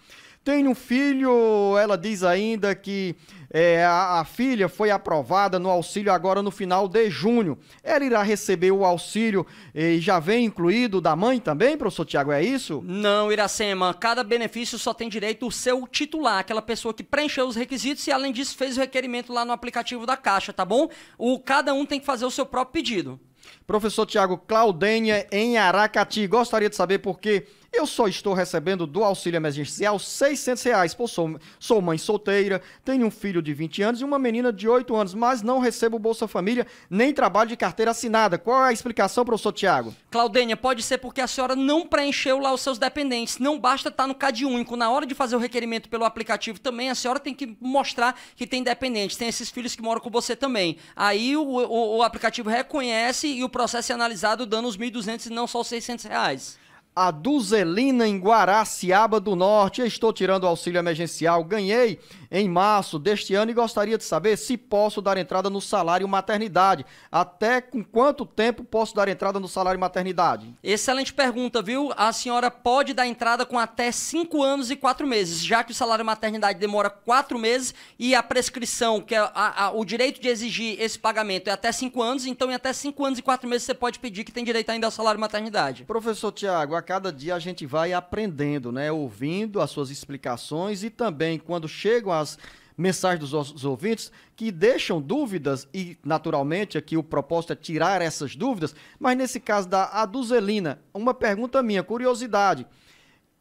Tem um filho, ela diz ainda que é, a, a, filha foi aprovada no auxílio agora no final de junho. Ela irá receber o auxílio e já vem incluído da mãe também, professor Tiago, é isso? Não, Iracema. Cada benefício só tem direito o seu titular, aquela pessoa que preencheu os requisitos e, além disso, fez o requerimento lá no aplicativo da Caixa, tá bom? O, cada um tem que fazer o seu próprio pedido. Professor Tiago Claudênia, em Aracati. Gostaria de saber por que eu só estou recebendo do auxílio emergencial 600 reais. Pô, sou, sou mãe solteira, tenho um filho de 20 anos e uma menina de 8 anos, mas não recebo Bolsa Família nem trabalho de carteira assinada. Qual é a explicação, professor Tiago? Claudênia, pode ser porque a senhora não preencheu lá os seus dependentes. Não basta estar no CAD único. Na hora de fazer o requerimento pelo aplicativo também, a senhora tem que mostrar que tem dependentes. Tem esses filhos que moram com você também. Aí o, o, o aplicativo reconhece e o processo é analisado dando os 1.200 e não só os 600 reais a Duzelina em Guaraciaba do Norte. estou tirando o auxílio emergencial, ganhei em março deste ano e gostaria de saber se posso dar entrada no salário maternidade. Até com quanto tempo posso dar entrada no salário maternidade? Excelente pergunta, viu? A senhora pode dar entrada com até 5 anos e 4 meses, já que o salário maternidade demora 4 meses e a prescrição, que é a, a, o direito de exigir esse pagamento é até 5 anos, então em até 5 anos e 4 meses você pode pedir que tem direito ainda ao salário maternidade. Professor Tiago, a cada dia a gente vai aprendendo, né? Ouvindo as suas explicações e também quando chegam as mensagens dos nossos ouvintes que deixam dúvidas e, naturalmente, aqui o propósito é tirar essas dúvidas, mas nesse caso da Aduzelina, uma pergunta minha, curiosidade.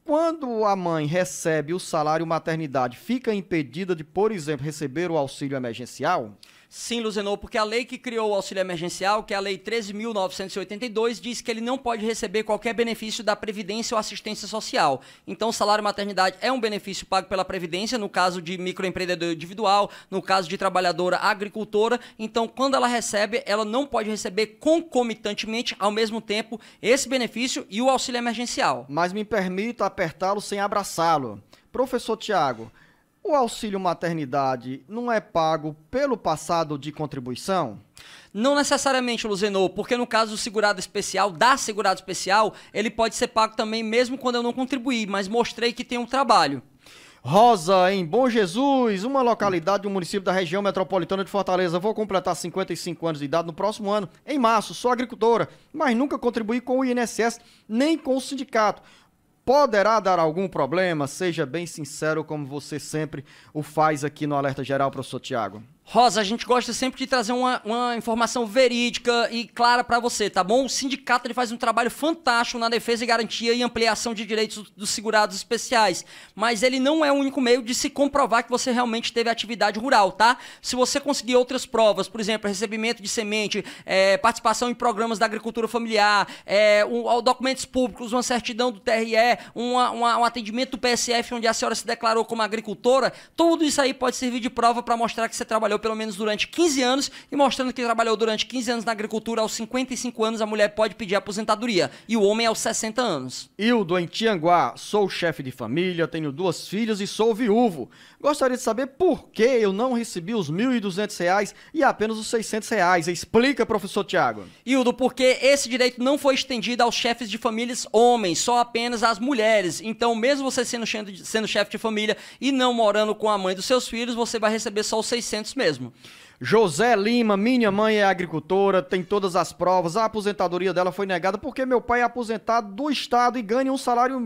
Quando a mãe recebe o salário maternidade, fica impedida de, por exemplo, receber o auxílio emergencial? Sim, Luzenou, porque a lei que criou o auxílio emergencial, que é a Lei 13.982, diz que ele não pode receber qualquer benefício da Previdência ou assistência social. Então, o salário maternidade é um benefício pago pela Previdência, no caso de microempreendedor individual, no caso de trabalhadora agricultora. Então, quando ela recebe, ela não pode receber concomitantemente, ao mesmo tempo, esse benefício e o auxílio emergencial. Mas me permita apertá-lo sem abraçá-lo. Professor Tiago, o auxílio maternidade não é pago pelo passado de contribuição? Não necessariamente, Luzenou, porque no caso do segurado especial, da segurado especial, ele pode ser pago também mesmo quando eu não contribuí, mas mostrei que tem um trabalho. Rosa, em Bom Jesus, uma localidade um município da região metropolitana de Fortaleza. Vou completar 55 anos de idade no próximo ano, em março. Sou agricultora, mas nunca contribuí com o INSS nem com o sindicato poderá dar algum problema? Seja bem sincero, como você sempre o faz aqui no Alerta Geral, professor Tiago. Rosa, a gente gosta sempre de trazer uma, uma informação verídica e clara para você, tá bom? O sindicato ele faz um trabalho fantástico na defesa e garantia e ampliação de direitos dos segurados especiais, mas ele não é o único meio de se comprovar que você realmente teve atividade rural, tá? Se você conseguir outras provas, por exemplo, recebimento de semente, é, participação em programas da agricultura familiar, é, um, documentos públicos, uma certidão do TRE, uma, uma, um atendimento do PSF onde a senhora se declarou como agricultora, tudo isso aí pode servir de prova para mostrar que você trabalhou trabalhou pelo menos durante 15 anos e mostrando que trabalhou durante 15 anos na agricultura, aos 55 anos a mulher pode pedir aposentadoria e o homem é aos 60 anos. Hildo, em Tianguá, sou chefe de família, tenho duas filhas e sou viúvo. Gostaria de saber por que eu não recebi os R$ 1.200 e apenas os R$ 600. Reais. Explica, professor Tiago. Hildo, porque esse direito não foi estendido aos chefes de famílias homens, só apenas às mulheres. Então, mesmo você sendo, sendo chefe de família e não morando com a mãe dos seus filhos, você vai receber só os 600 mesmo. José Lima, minha mãe é agricultora, tem todas as provas, a aposentadoria dela foi negada porque meu pai é aposentado do Estado e ganha um salário,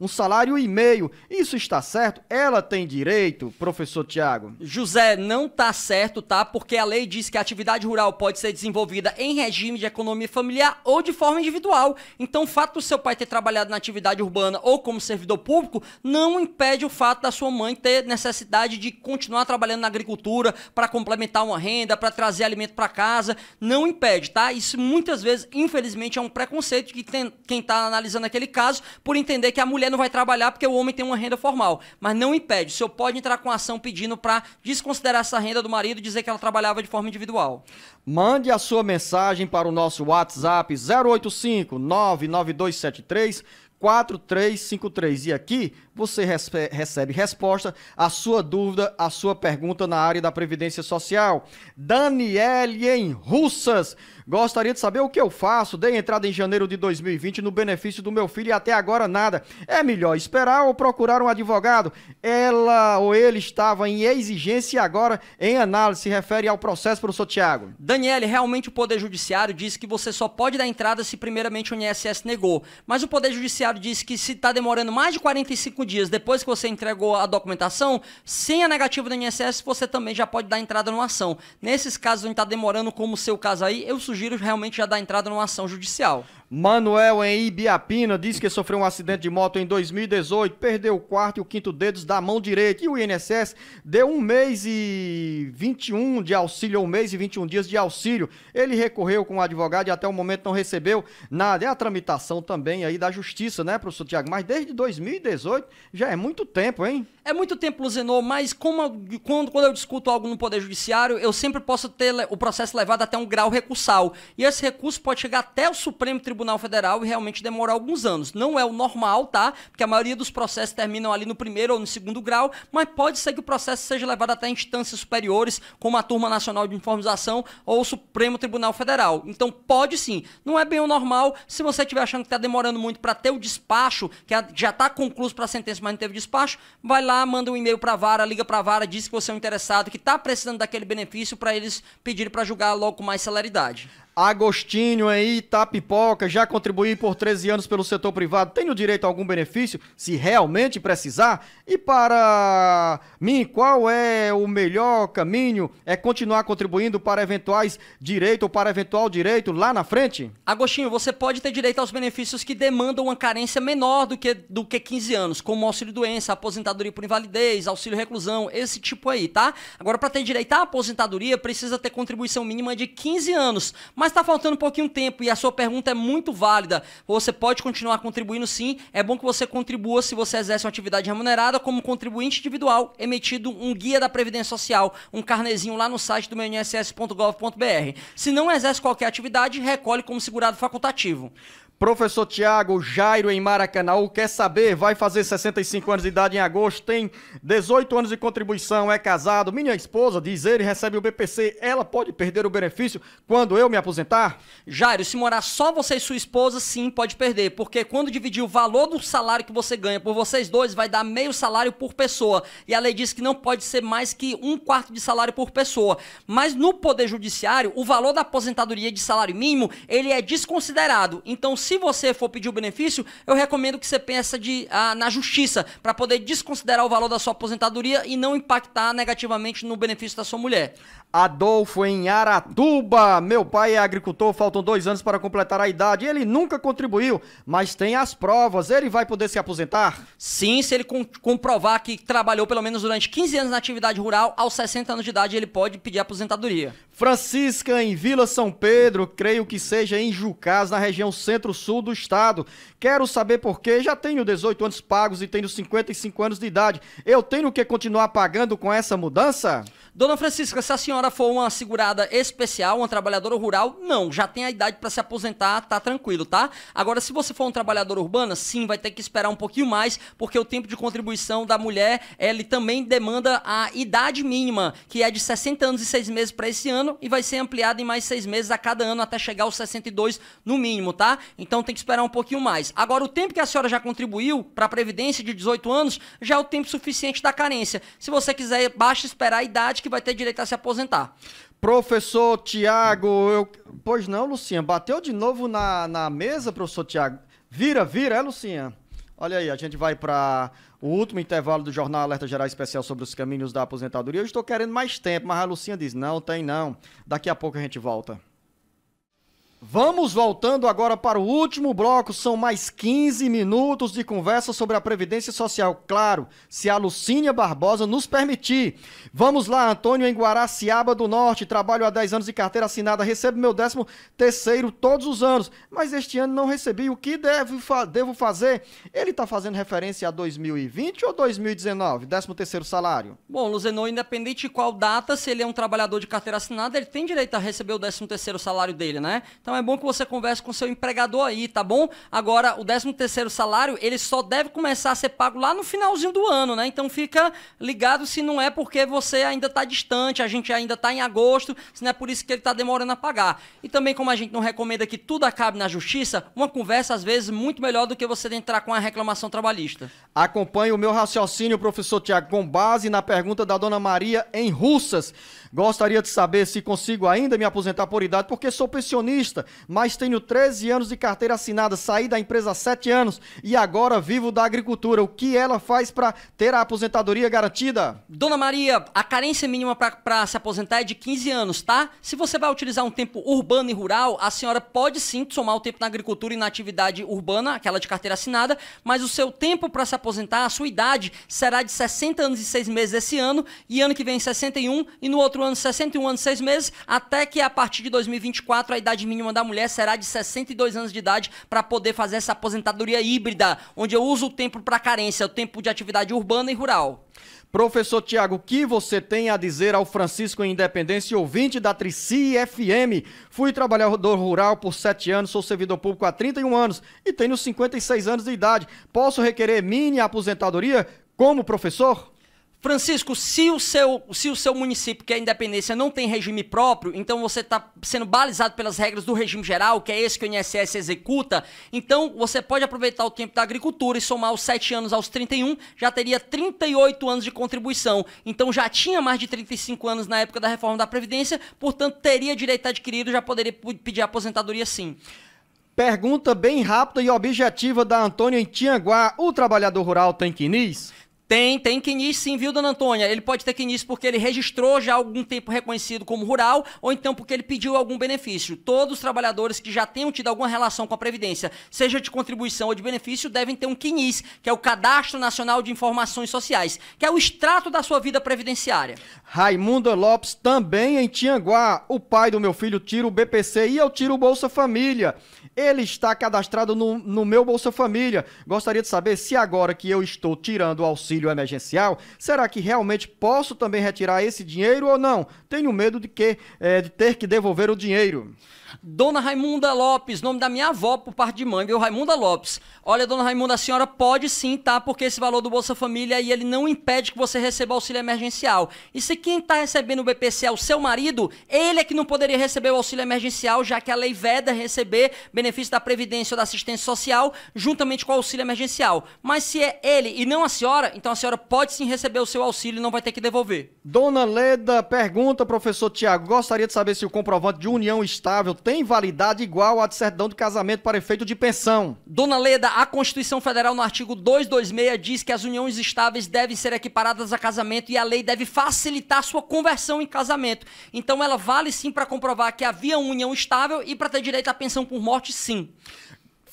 um salário e meio. Isso está certo? Ela tem direito, professor Tiago? José, não está certo, tá? Porque a lei diz que a atividade rural pode ser desenvolvida em regime de economia familiar ou de forma individual. Então, o fato do seu pai ter trabalhado na atividade urbana ou como servidor público não impede o fato da sua mãe ter necessidade de continuar trabalhando na agricultura para complementar aumentar uma renda, para trazer alimento para casa, não impede, tá? Isso muitas vezes, infelizmente, é um preconceito que tem, quem está analisando aquele caso por entender que a mulher não vai trabalhar porque o homem tem uma renda formal. Mas não impede. O senhor pode entrar com ação pedindo para desconsiderar essa renda do marido e dizer que ela trabalhava de forma individual. Mande a sua mensagem para o nosso WhatsApp 085 99273 4353. E aqui você recebe resposta à sua dúvida, à sua pergunta na área da Previdência Social. Daniele em Russas. Gostaria de saber o que eu faço. Dei entrada em janeiro de 2020 no benefício do meu filho e até agora nada. É melhor esperar ou procurar um advogado? Ela ou ele estava em exigência e agora em análise. Se refere ao processo, professor Tiago. Daniele, realmente o Poder Judiciário diz que você só pode dar entrada se primeiramente o INSS negou. Mas o Poder Judiciário diz que se está demorando mais de 45 dias depois que você entregou a documentação, sem a negativa do INSS, você também já pode dar entrada numa ação. Nesses casos onde está demorando, como o seu caso aí, eu sugiro sugiro realmente já dar entrada numa ação judicial. Manuel em Ibiapina diz que sofreu um acidente de moto em 2018, perdeu o quarto e o quinto dedos da mão direita. E o INSS deu um mês e 21 de auxílio, ou um mês e 21 dias de auxílio. Ele recorreu com o advogado e até o momento não recebeu nada. É a tramitação também aí da justiça, né, professor Tiago? Mas desde 2018 já é muito tempo, hein? É muito tempo, Luzenou, mas como, quando, quando eu discuto algo no Poder Judiciário, eu sempre posso ter o processo levado até um grau recursal. E esse recurso pode chegar até o Supremo Tribunal Federal e realmente demorar alguns anos. Não é o normal, tá? Porque a maioria dos processos terminam ali no primeiro ou no segundo grau, mas pode ser que o processo seja levado até instâncias superiores, como a Turma Nacional de Informização ou o Supremo Tribunal Federal. Então pode sim. Não é bem o normal. Se você estiver achando que está demorando muito para ter o despacho, que já está concluído para a sentença, mas não teve despacho, vai lá lá, manda um e-mail para a vara, liga para a vara, diz que você é um interessado, que está precisando daquele benefício para eles pedirem para julgar logo com mais celeridade. Agostinho aí, Tapipoca, já contribuí por 13 anos pelo setor privado, tenho direito a algum benefício, se realmente precisar? E para mim, qual é o melhor caminho? É continuar contribuindo para eventuais direito ou para eventual direito lá na frente? Agostinho, você pode ter direito aos benefícios que demandam uma carência menor do que, do que 15 anos, como auxílio-doença, aposentadoria por invalidez, auxílio-reclusão, esse tipo aí, tá? Agora, para ter direito à aposentadoria, precisa ter contribuição mínima de 15 anos, mas está faltando um pouquinho tempo e a sua pergunta é muito válida. Você pode continuar contribuindo sim. É bom que você contribua se você exerce uma atividade remunerada como contribuinte individual, emitido um guia da Previdência Social, um carnezinho lá no site do meu INSS.gov.br. Se não exerce qualquer atividade, recolhe como segurado facultativo. Professor Tiago Jairo em Maracanã quer saber, vai fazer 65 anos de idade em agosto, tem 18 anos de contribuição, é casado, minha esposa, diz ele, recebe o BPC, ela pode perder o benefício quando eu me aposentar? Jairo, se morar só você e sua esposa, sim, pode perder, porque quando dividir o valor do salário que você ganha por vocês dois, vai dar meio salário por pessoa, e a lei diz que não pode ser mais que um quarto de salário por pessoa, mas no Poder Judiciário, o valor da aposentadoria de salário mínimo, ele é desconsiderado, então se se você for pedir o benefício, eu recomendo que você pense de, ah, na justiça, para poder desconsiderar o valor da sua aposentadoria e não impactar negativamente no benefício da sua mulher. Adolfo em Aratuba. Meu pai é agricultor, faltam dois anos para completar a idade. Ele nunca contribuiu, mas tem as provas. Ele vai poder se aposentar? Sim, se ele comprovar que trabalhou pelo menos durante 15 anos na atividade rural, aos 60 anos de idade ele pode pedir aposentadoria. Francisca em Vila São Pedro, creio que seja em Jucás, na região centro-sul sul do estado. Quero saber por quê. Já tenho 18 anos pagos e tenho 55 anos de idade. Eu tenho que continuar pagando com essa mudança? Dona Francisca, se a senhora for uma segurada especial, uma trabalhadora rural, não, já tem a idade para se aposentar, tá tranquilo, tá? Agora, se você for um trabalhador urbana, sim, vai ter que esperar um pouquinho mais, porque o tempo de contribuição da mulher, ele também demanda a idade mínima, que é de 60 anos e 6 meses para esse ano, e vai ser ampliada em mais 6 meses a cada ano até chegar aos 62 no mínimo, tá? Então tem que esperar um pouquinho mais. Agora, o tempo que a senhora já contribuiu para a Previdência de 18 anos, já é o tempo suficiente da carência. Se você quiser, basta esperar a idade que vai ter direito a se aposentar. Professor Tiago, eu... pois não, Lucinha, bateu de novo na, na mesa, professor Tiago. Vira, vira, é, Lucinha? Olha aí, a gente vai para o último intervalo do Jornal Alerta Geral Especial sobre os caminhos da aposentadoria. Eu estou querendo mais tempo, mas a Lucinha diz: não, tem não. Daqui a pouco a gente volta. Vamos voltando agora para o último bloco, são mais 15 minutos de conversa sobre a Previdência Social, claro, se a Lucínia Barbosa nos permitir. Vamos lá, Antônio em Guaraciaba do Norte, trabalho há 10 anos de carteira assinada, recebo meu 13 terceiro todos os anos, mas este ano não recebi, o que devo, fa devo fazer? Ele está fazendo referência a 2020 ou 2019, 13 terceiro salário? Bom, Luzenon, independente de qual data, se ele é um trabalhador de carteira assinada, ele tem direito a receber o 13 terceiro salário dele, né? Então então é bom que você converse com seu empregador aí, tá bom? Agora, o 13 terceiro salário, ele só deve começar a ser pago lá no finalzinho do ano, né? Então fica ligado se não é porque você ainda está distante, a gente ainda está em agosto, se não é por isso que ele está demorando a pagar. E também como a gente não recomenda que tudo acabe na justiça, uma conversa às vezes muito melhor do que você entrar com a reclamação trabalhista. Acompanhe o meu raciocínio, professor Tiago, com base na pergunta da dona Maria em Russas. Gostaria de saber se consigo ainda me aposentar por idade, porque sou pensionista, mas tenho 13 anos de carteira assinada, saí da empresa há 7 anos e agora vivo da agricultura. O que ela faz para ter a aposentadoria garantida? Dona Maria, a carência mínima para se aposentar é de 15 anos, tá? Se você vai utilizar um tempo urbano e rural, a senhora pode sim somar o tempo na agricultura e na atividade urbana, aquela de carteira assinada, mas o seu tempo para se aposentar, a sua idade, será de 60 anos e 6 meses esse ano e ano que vem 61 e no outro 64 anos, 61 anos, 6 meses, até que a partir de 2024 a idade mínima da mulher será de 62 anos de idade para poder fazer essa aposentadoria híbrida, onde eu uso o tempo para carência, o tempo de atividade urbana e rural. Professor Tiago, o que você tem a dizer ao Francisco Independência, ouvinte da Trici FM? Fui trabalhador rural por 7 anos, sou servidor público há 31 anos e tenho 56 anos de idade. Posso requerer mini aposentadoria como professor? Francisco, se o seu, se o seu município, que é independência, não tem regime próprio, então você está sendo balizado pelas regras do regime geral, que é esse que o INSS executa, então você pode aproveitar o tempo da agricultura e somar os 7 anos aos 31, já teria 38 anos de contribuição. Então já tinha mais de 35 anos na época da reforma da Previdência, portanto teria direito adquirido, já poderia pedir aposentadoria sim. Pergunta bem rápida e objetiva da Antônia em Tianguá. O trabalhador rural tem quinis? Tem, tem quinis sim, viu, dona Antônia? Ele pode ter quinis porque ele registrou já há algum tempo reconhecido como rural, ou então porque ele pediu algum benefício. Todos os trabalhadores que já tenham tido alguma relação com a Previdência, seja de contribuição ou de benefício, devem ter um quinis, que é o Cadastro Nacional de Informações Sociais, que é o extrato da sua vida previdenciária. Raimundo Lopes, também em Tianguá, o pai do meu filho tira o BPC e eu tiro o Bolsa Família. Ele está cadastrado no, no meu Bolsa Família. Gostaria de saber se agora que eu estou tirando o auxílio emergencial, será que realmente posso também retirar esse dinheiro ou não? Tenho medo de que é, de ter que devolver o dinheiro. Dona Raimunda Lopes, nome da minha avó por parte de mãe, viu? Raimunda Lopes. Olha, dona Raimunda, a senhora pode sim, tá? Porque esse valor do Bolsa Família aí, ele não impede que você receba auxílio emergencial. E se quem tá recebendo o BPC é o seu marido, ele é que não poderia receber o auxílio emergencial, já que a lei veda receber benefício da Previdência ou da Assistência Social juntamente com o auxílio emergencial. Mas se é ele e não a senhora, então a senhora pode sim receber o seu auxílio e não vai ter que devolver. Dona Leda pergunta, professor Tiago, gostaria de saber se o comprovante de união estável tem validade igual à de certidão de casamento para efeito de pensão. Dona Leda, a Constituição Federal no artigo 226 diz que as uniões estáveis devem ser equiparadas a casamento e a lei deve facilitar sua conversão em casamento. Então ela vale sim para comprovar que havia união estável e para ter direito à pensão por morte, sim.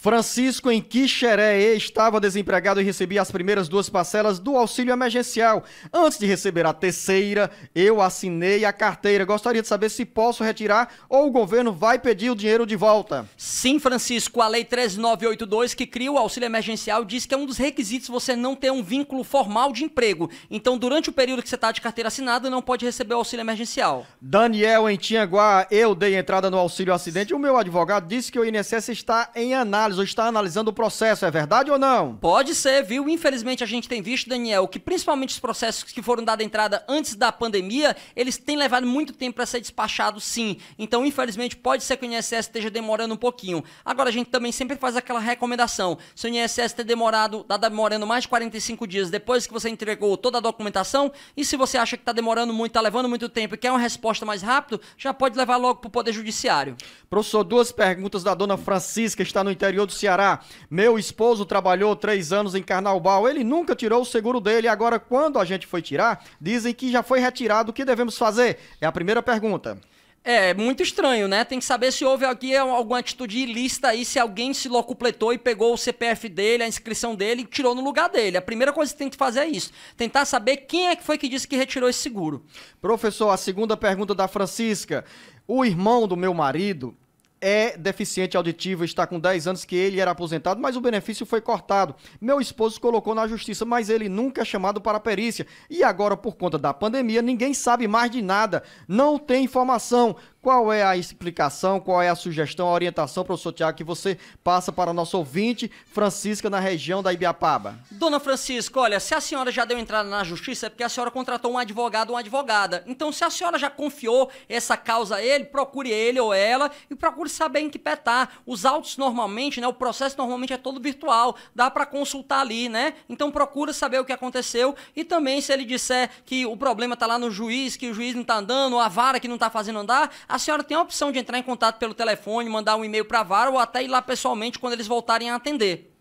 Francisco em Quixeré estava desempregado e recebia as primeiras duas parcelas do auxílio emergencial. Antes de receber a terceira, eu assinei a carteira. Gostaria de saber se posso retirar ou o governo vai pedir o dinheiro de volta. Sim, Francisco, a lei 13982 que cria o auxílio emergencial diz que é um dos requisitos você não ter um vínculo formal de emprego. Então, durante o período que você está de carteira assinada, não pode receber o auxílio emergencial. Daniel em Tinhaguá, eu dei entrada no auxílio acidente. O meu advogado disse que o INSS está em análise análise ou está analisando o processo, é verdade ou não? Pode ser, viu? Infelizmente a gente tem visto, Daniel, que principalmente os processos que foram dados entrada antes da pandemia, eles têm levado muito tempo para ser despachados, sim. Então, infelizmente, pode ser que o INSS esteja demorando um pouquinho. Agora, a gente também sempre faz aquela recomendação. Se o INSS ter demorado, tá demorando mais de 45 dias depois que você entregou toda a documentação, e se você acha que está demorando muito, está levando muito tempo e quer uma resposta mais rápido, já pode levar logo para o Poder Judiciário. Professor, duas perguntas da dona Francisca, que está no interior interior do Ceará. Meu esposo trabalhou três anos em Carnaubal, ele nunca tirou o seguro dele. Agora, quando a gente foi tirar, dizem que já foi retirado. O que devemos fazer? É a primeira pergunta. É, muito estranho, né? Tem que saber se houve aqui alguma atitude ilícita aí, se alguém se locupletou e pegou o CPF dele, a inscrição dele e tirou no lugar dele. A primeira coisa que tem que fazer é isso, tentar saber quem é que foi que disse que retirou esse seguro. Professor, a segunda pergunta da Francisca. O irmão do meu marido é deficiente auditivo, está com 10 anos que ele era aposentado, mas o benefício foi cortado. Meu esposo colocou na justiça, mas ele nunca é chamado para a perícia. E agora, por conta da pandemia, ninguém sabe mais de nada. Não tem informação. Qual é a explicação, qual é a sugestão, a orientação, professor Tiago, que você passa para o nosso ouvinte, Francisca, na região da Ibiapaba? Dona Francisca, olha, se a senhora já deu entrada na justiça é porque a senhora contratou um advogado ou uma advogada. Então, se a senhora já confiou essa causa a ele, procure ele ou ela e procure saber em que pé tá. Os autos normalmente, né, o processo normalmente é todo virtual, dá para consultar ali, né? Então, procura saber o que aconteceu e também se ele disser que o problema tá lá no juiz, que o juiz não tá andando, ou a vara que não tá fazendo andar, a senhora tem a opção de entrar em contato pelo telefone, mandar um e-mail para a vara ou até ir lá pessoalmente quando eles voltarem a atender.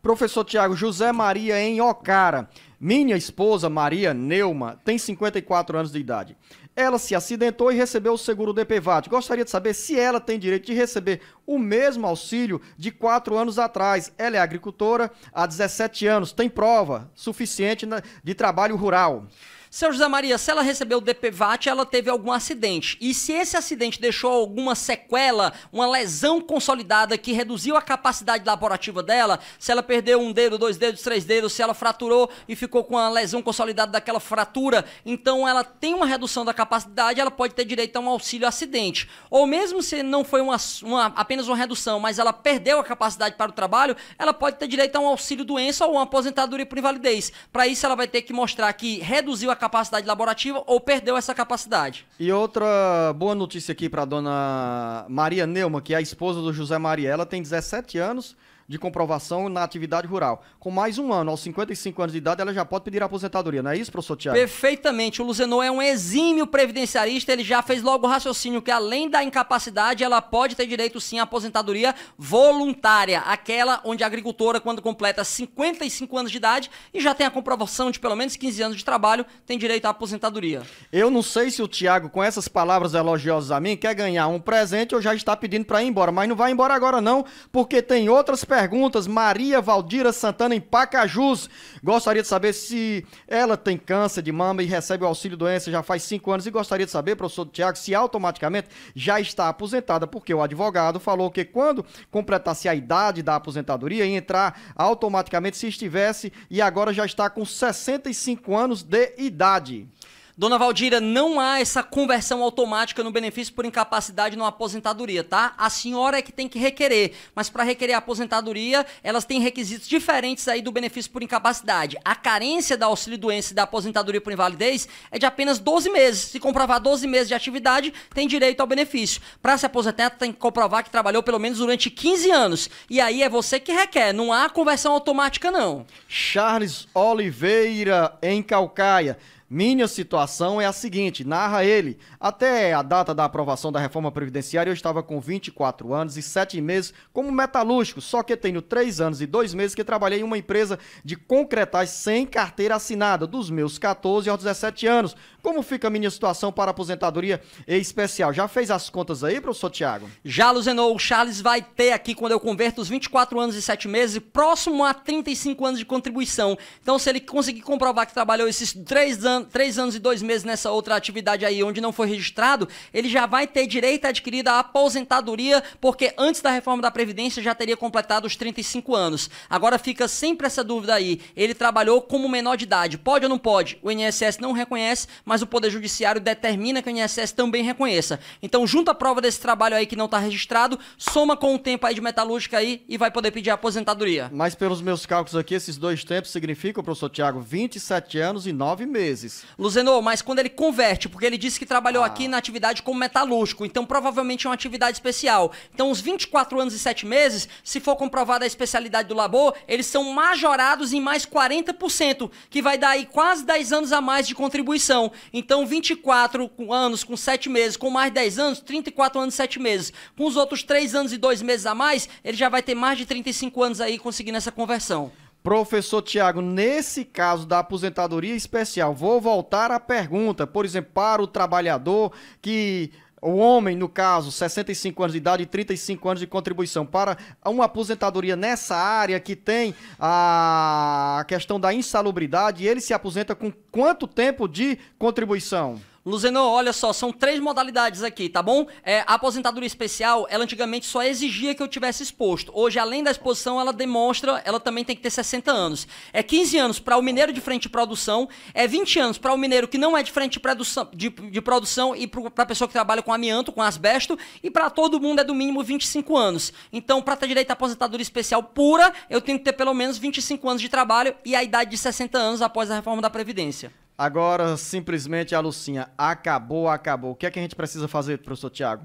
Professor Tiago José Maria em Ocara. Minha esposa, Maria Neuma, tem 54 anos de idade. Ela se acidentou e recebeu o seguro DPVAT. Gostaria de saber se ela tem direito de receber o mesmo auxílio de quatro anos atrás. Ela é agricultora há 17 anos, tem prova suficiente de trabalho rural. Seu José Maria, se ela recebeu o DPVAT, ela teve algum acidente. E se esse acidente deixou alguma sequela, uma lesão consolidada que reduziu a capacidade laborativa dela, se ela perdeu um dedo, dois dedos, três dedos, se ela fraturou e ficou com a lesão consolidada daquela fratura, então ela tem uma redução da capacidade, ela pode ter direito a um auxílio acidente. Ou mesmo se não foi uma, uma, apenas uma redução, mas ela perdeu a capacidade para o trabalho, ela pode ter direito a um auxílio doença ou uma aposentadoria por invalidez. Para isso, ela vai ter que mostrar que reduziu a capacidade laborativa ou perdeu essa capacidade. E outra boa notícia aqui para dona Maria Neuma, que é a esposa do José Maria. Ela tem 17 anos de comprovação na atividade rural. Com mais um ano, aos 55 anos de idade, ela já pode pedir aposentadoria, não é isso, professor Tiago? Perfeitamente. O Luzenor é um exímio previdenciarista, ele já fez logo o raciocínio que além da incapacidade, ela pode ter direito sim à aposentadoria voluntária, aquela onde a agricultora, quando completa 55 anos de idade e já tem a comprovação de pelo menos 15 anos de trabalho, tem direito à aposentadoria. Eu não sei se o Tiago, com essas palavras elogiosas a mim, quer ganhar um presente ou já está pedindo para ir embora, mas não vai embora agora não, porque tem outras pessoas perguntas. Maria Valdira Santana, em Pacajus. Gostaria de saber se ela tem câncer de mama e recebe o auxílio doença já faz cinco anos. E gostaria de saber, professor Tiago, se automaticamente já está aposentada, porque o advogado falou que quando completasse a idade da aposentadoria, ia entrar automaticamente se estivesse e agora já está com 65 anos de idade. Dona Valdira, não há essa conversão automática no benefício por incapacidade numa aposentadoria, tá? A senhora é que tem que requerer, mas para requerer a aposentadoria, elas têm requisitos diferentes aí do benefício por incapacidade. A carência da auxílio-doença e da aposentadoria por invalidez é de apenas 12 meses. Se comprovar 12 meses de atividade, tem direito ao benefício. Para se aposentar, tem que comprovar que trabalhou pelo menos durante 15 anos. E aí é você que requer, não há conversão automática não. Charles Oliveira em Calcaia. Minha situação é a seguinte, narra ele. Até a data da aprovação da reforma previdenciária, eu estava com 24 anos e 7 meses como metalúrgico, só que tenho 3 anos e 2 meses que trabalhei em uma empresa de concretais sem carteira assinada, dos meus 14 aos 17 anos. Como fica a minha situação para aposentadoria especial? Já fez as contas aí, professor Tiago? Já, Luzenou, o Charles vai ter aqui quando eu converto os 24 anos e 7 meses, próximo a 35 anos de contribuição. Então, se ele conseguir comprovar que trabalhou esses 3 anos, an três anos e dois meses nessa outra atividade aí onde não foi registrado, ele já vai ter direito adquirido à aposentadoria, porque antes da reforma da Previdência já teria completado os 35 anos. Agora fica sempre essa dúvida aí. Ele trabalhou como menor de idade, pode ou não pode? O INSS não reconhece, mas o Poder Judiciário determina que o INSS também reconheça. Então, junta a prova desse trabalho aí que não está registrado, soma com o tempo aí de metalúrgica aí e vai poder pedir a aposentadoria. Mas pelos meus cálculos aqui, esses dois tempos significam, professor Tiago, 27 anos e 9 meses meses. Luzeno, mas quando ele converte, porque ele disse que trabalhou ah. aqui na atividade como metalúrgico, então provavelmente é uma atividade especial. Então, os 24 anos e 7 meses, se for comprovada a especialidade do labor, eles são majorados em mais 40%, que vai dar aí quase 10 anos a mais de contribuição. Então, 24 anos com 7 meses, com mais 10 anos, 34 anos e 7 meses. Com os outros 3 anos e 2 meses a mais, ele já vai ter mais de 35 anos aí conseguindo essa conversão. Professor Tiago, nesse caso da aposentadoria especial, vou voltar à pergunta, por exemplo, para o trabalhador que o homem, no caso, 65 anos de idade e 35 anos de contribuição para uma aposentadoria nessa área que tem a questão da insalubridade, ele se aposenta com quanto tempo de contribuição? Luzeno, olha só, são três modalidades aqui, tá bom? É, a aposentadoria especial, ela antigamente só exigia que eu tivesse exposto. Hoje, além da exposição, ela demonstra, ela também tem que ter 60 anos. É 15 anos para o mineiro de frente de produção, é 20 anos para o mineiro que não é de frente de produção, de, de produção e para a pessoa que trabalha com amianto, com asbesto, e para todo mundo é do mínimo 25 anos. Então, para ter direito à aposentadoria especial pura, eu tenho que ter pelo menos 25 anos de trabalho e a idade de 60 anos após a reforma da Previdência. Agora, simplesmente, a Lucinha, acabou, acabou. O que é que a gente precisa fazer, professor Tiago?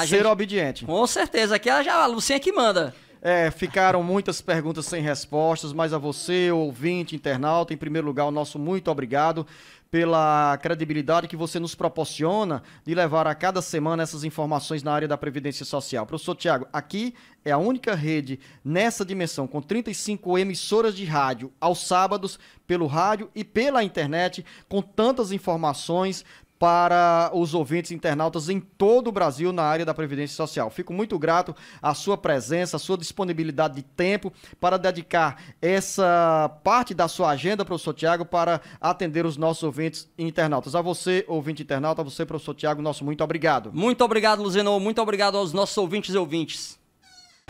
Ser gente, obediente. Com certeza, aqui ela já, a Lucinha que manda. É, ficaram muitas perguntas sem respostas, mas a você, ouvinte, internauta, em primeiro lugar, o nosso muito obrigado pela credibilidade que você nos proporciona de levar a cada semana essas informações na área da Previdência Social. Professor Tiago, aqui é a única rede nessa dimensão, com 35 emissoras de rádio aos sábados, pelo rádio e pela internet, com tantas informações, para os ouvintes internautas em todo o Brasil na área da Previdência Social. Fico muito grato à sua presença, à sua disponibilidade de tempo para dedicar essa parte da sua agenda, professor Tiago, para atender os nossos ouvintes internautas. A você, ouvinte internauta, a você, professor Tiago, nosso muito obrigado. Muito obrigado, Luzeno. Muito obrigado aos nossos ouvintes e ouvintes.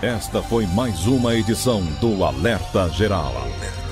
Esta foi mais uma edição do Alerta Geral. Alerta.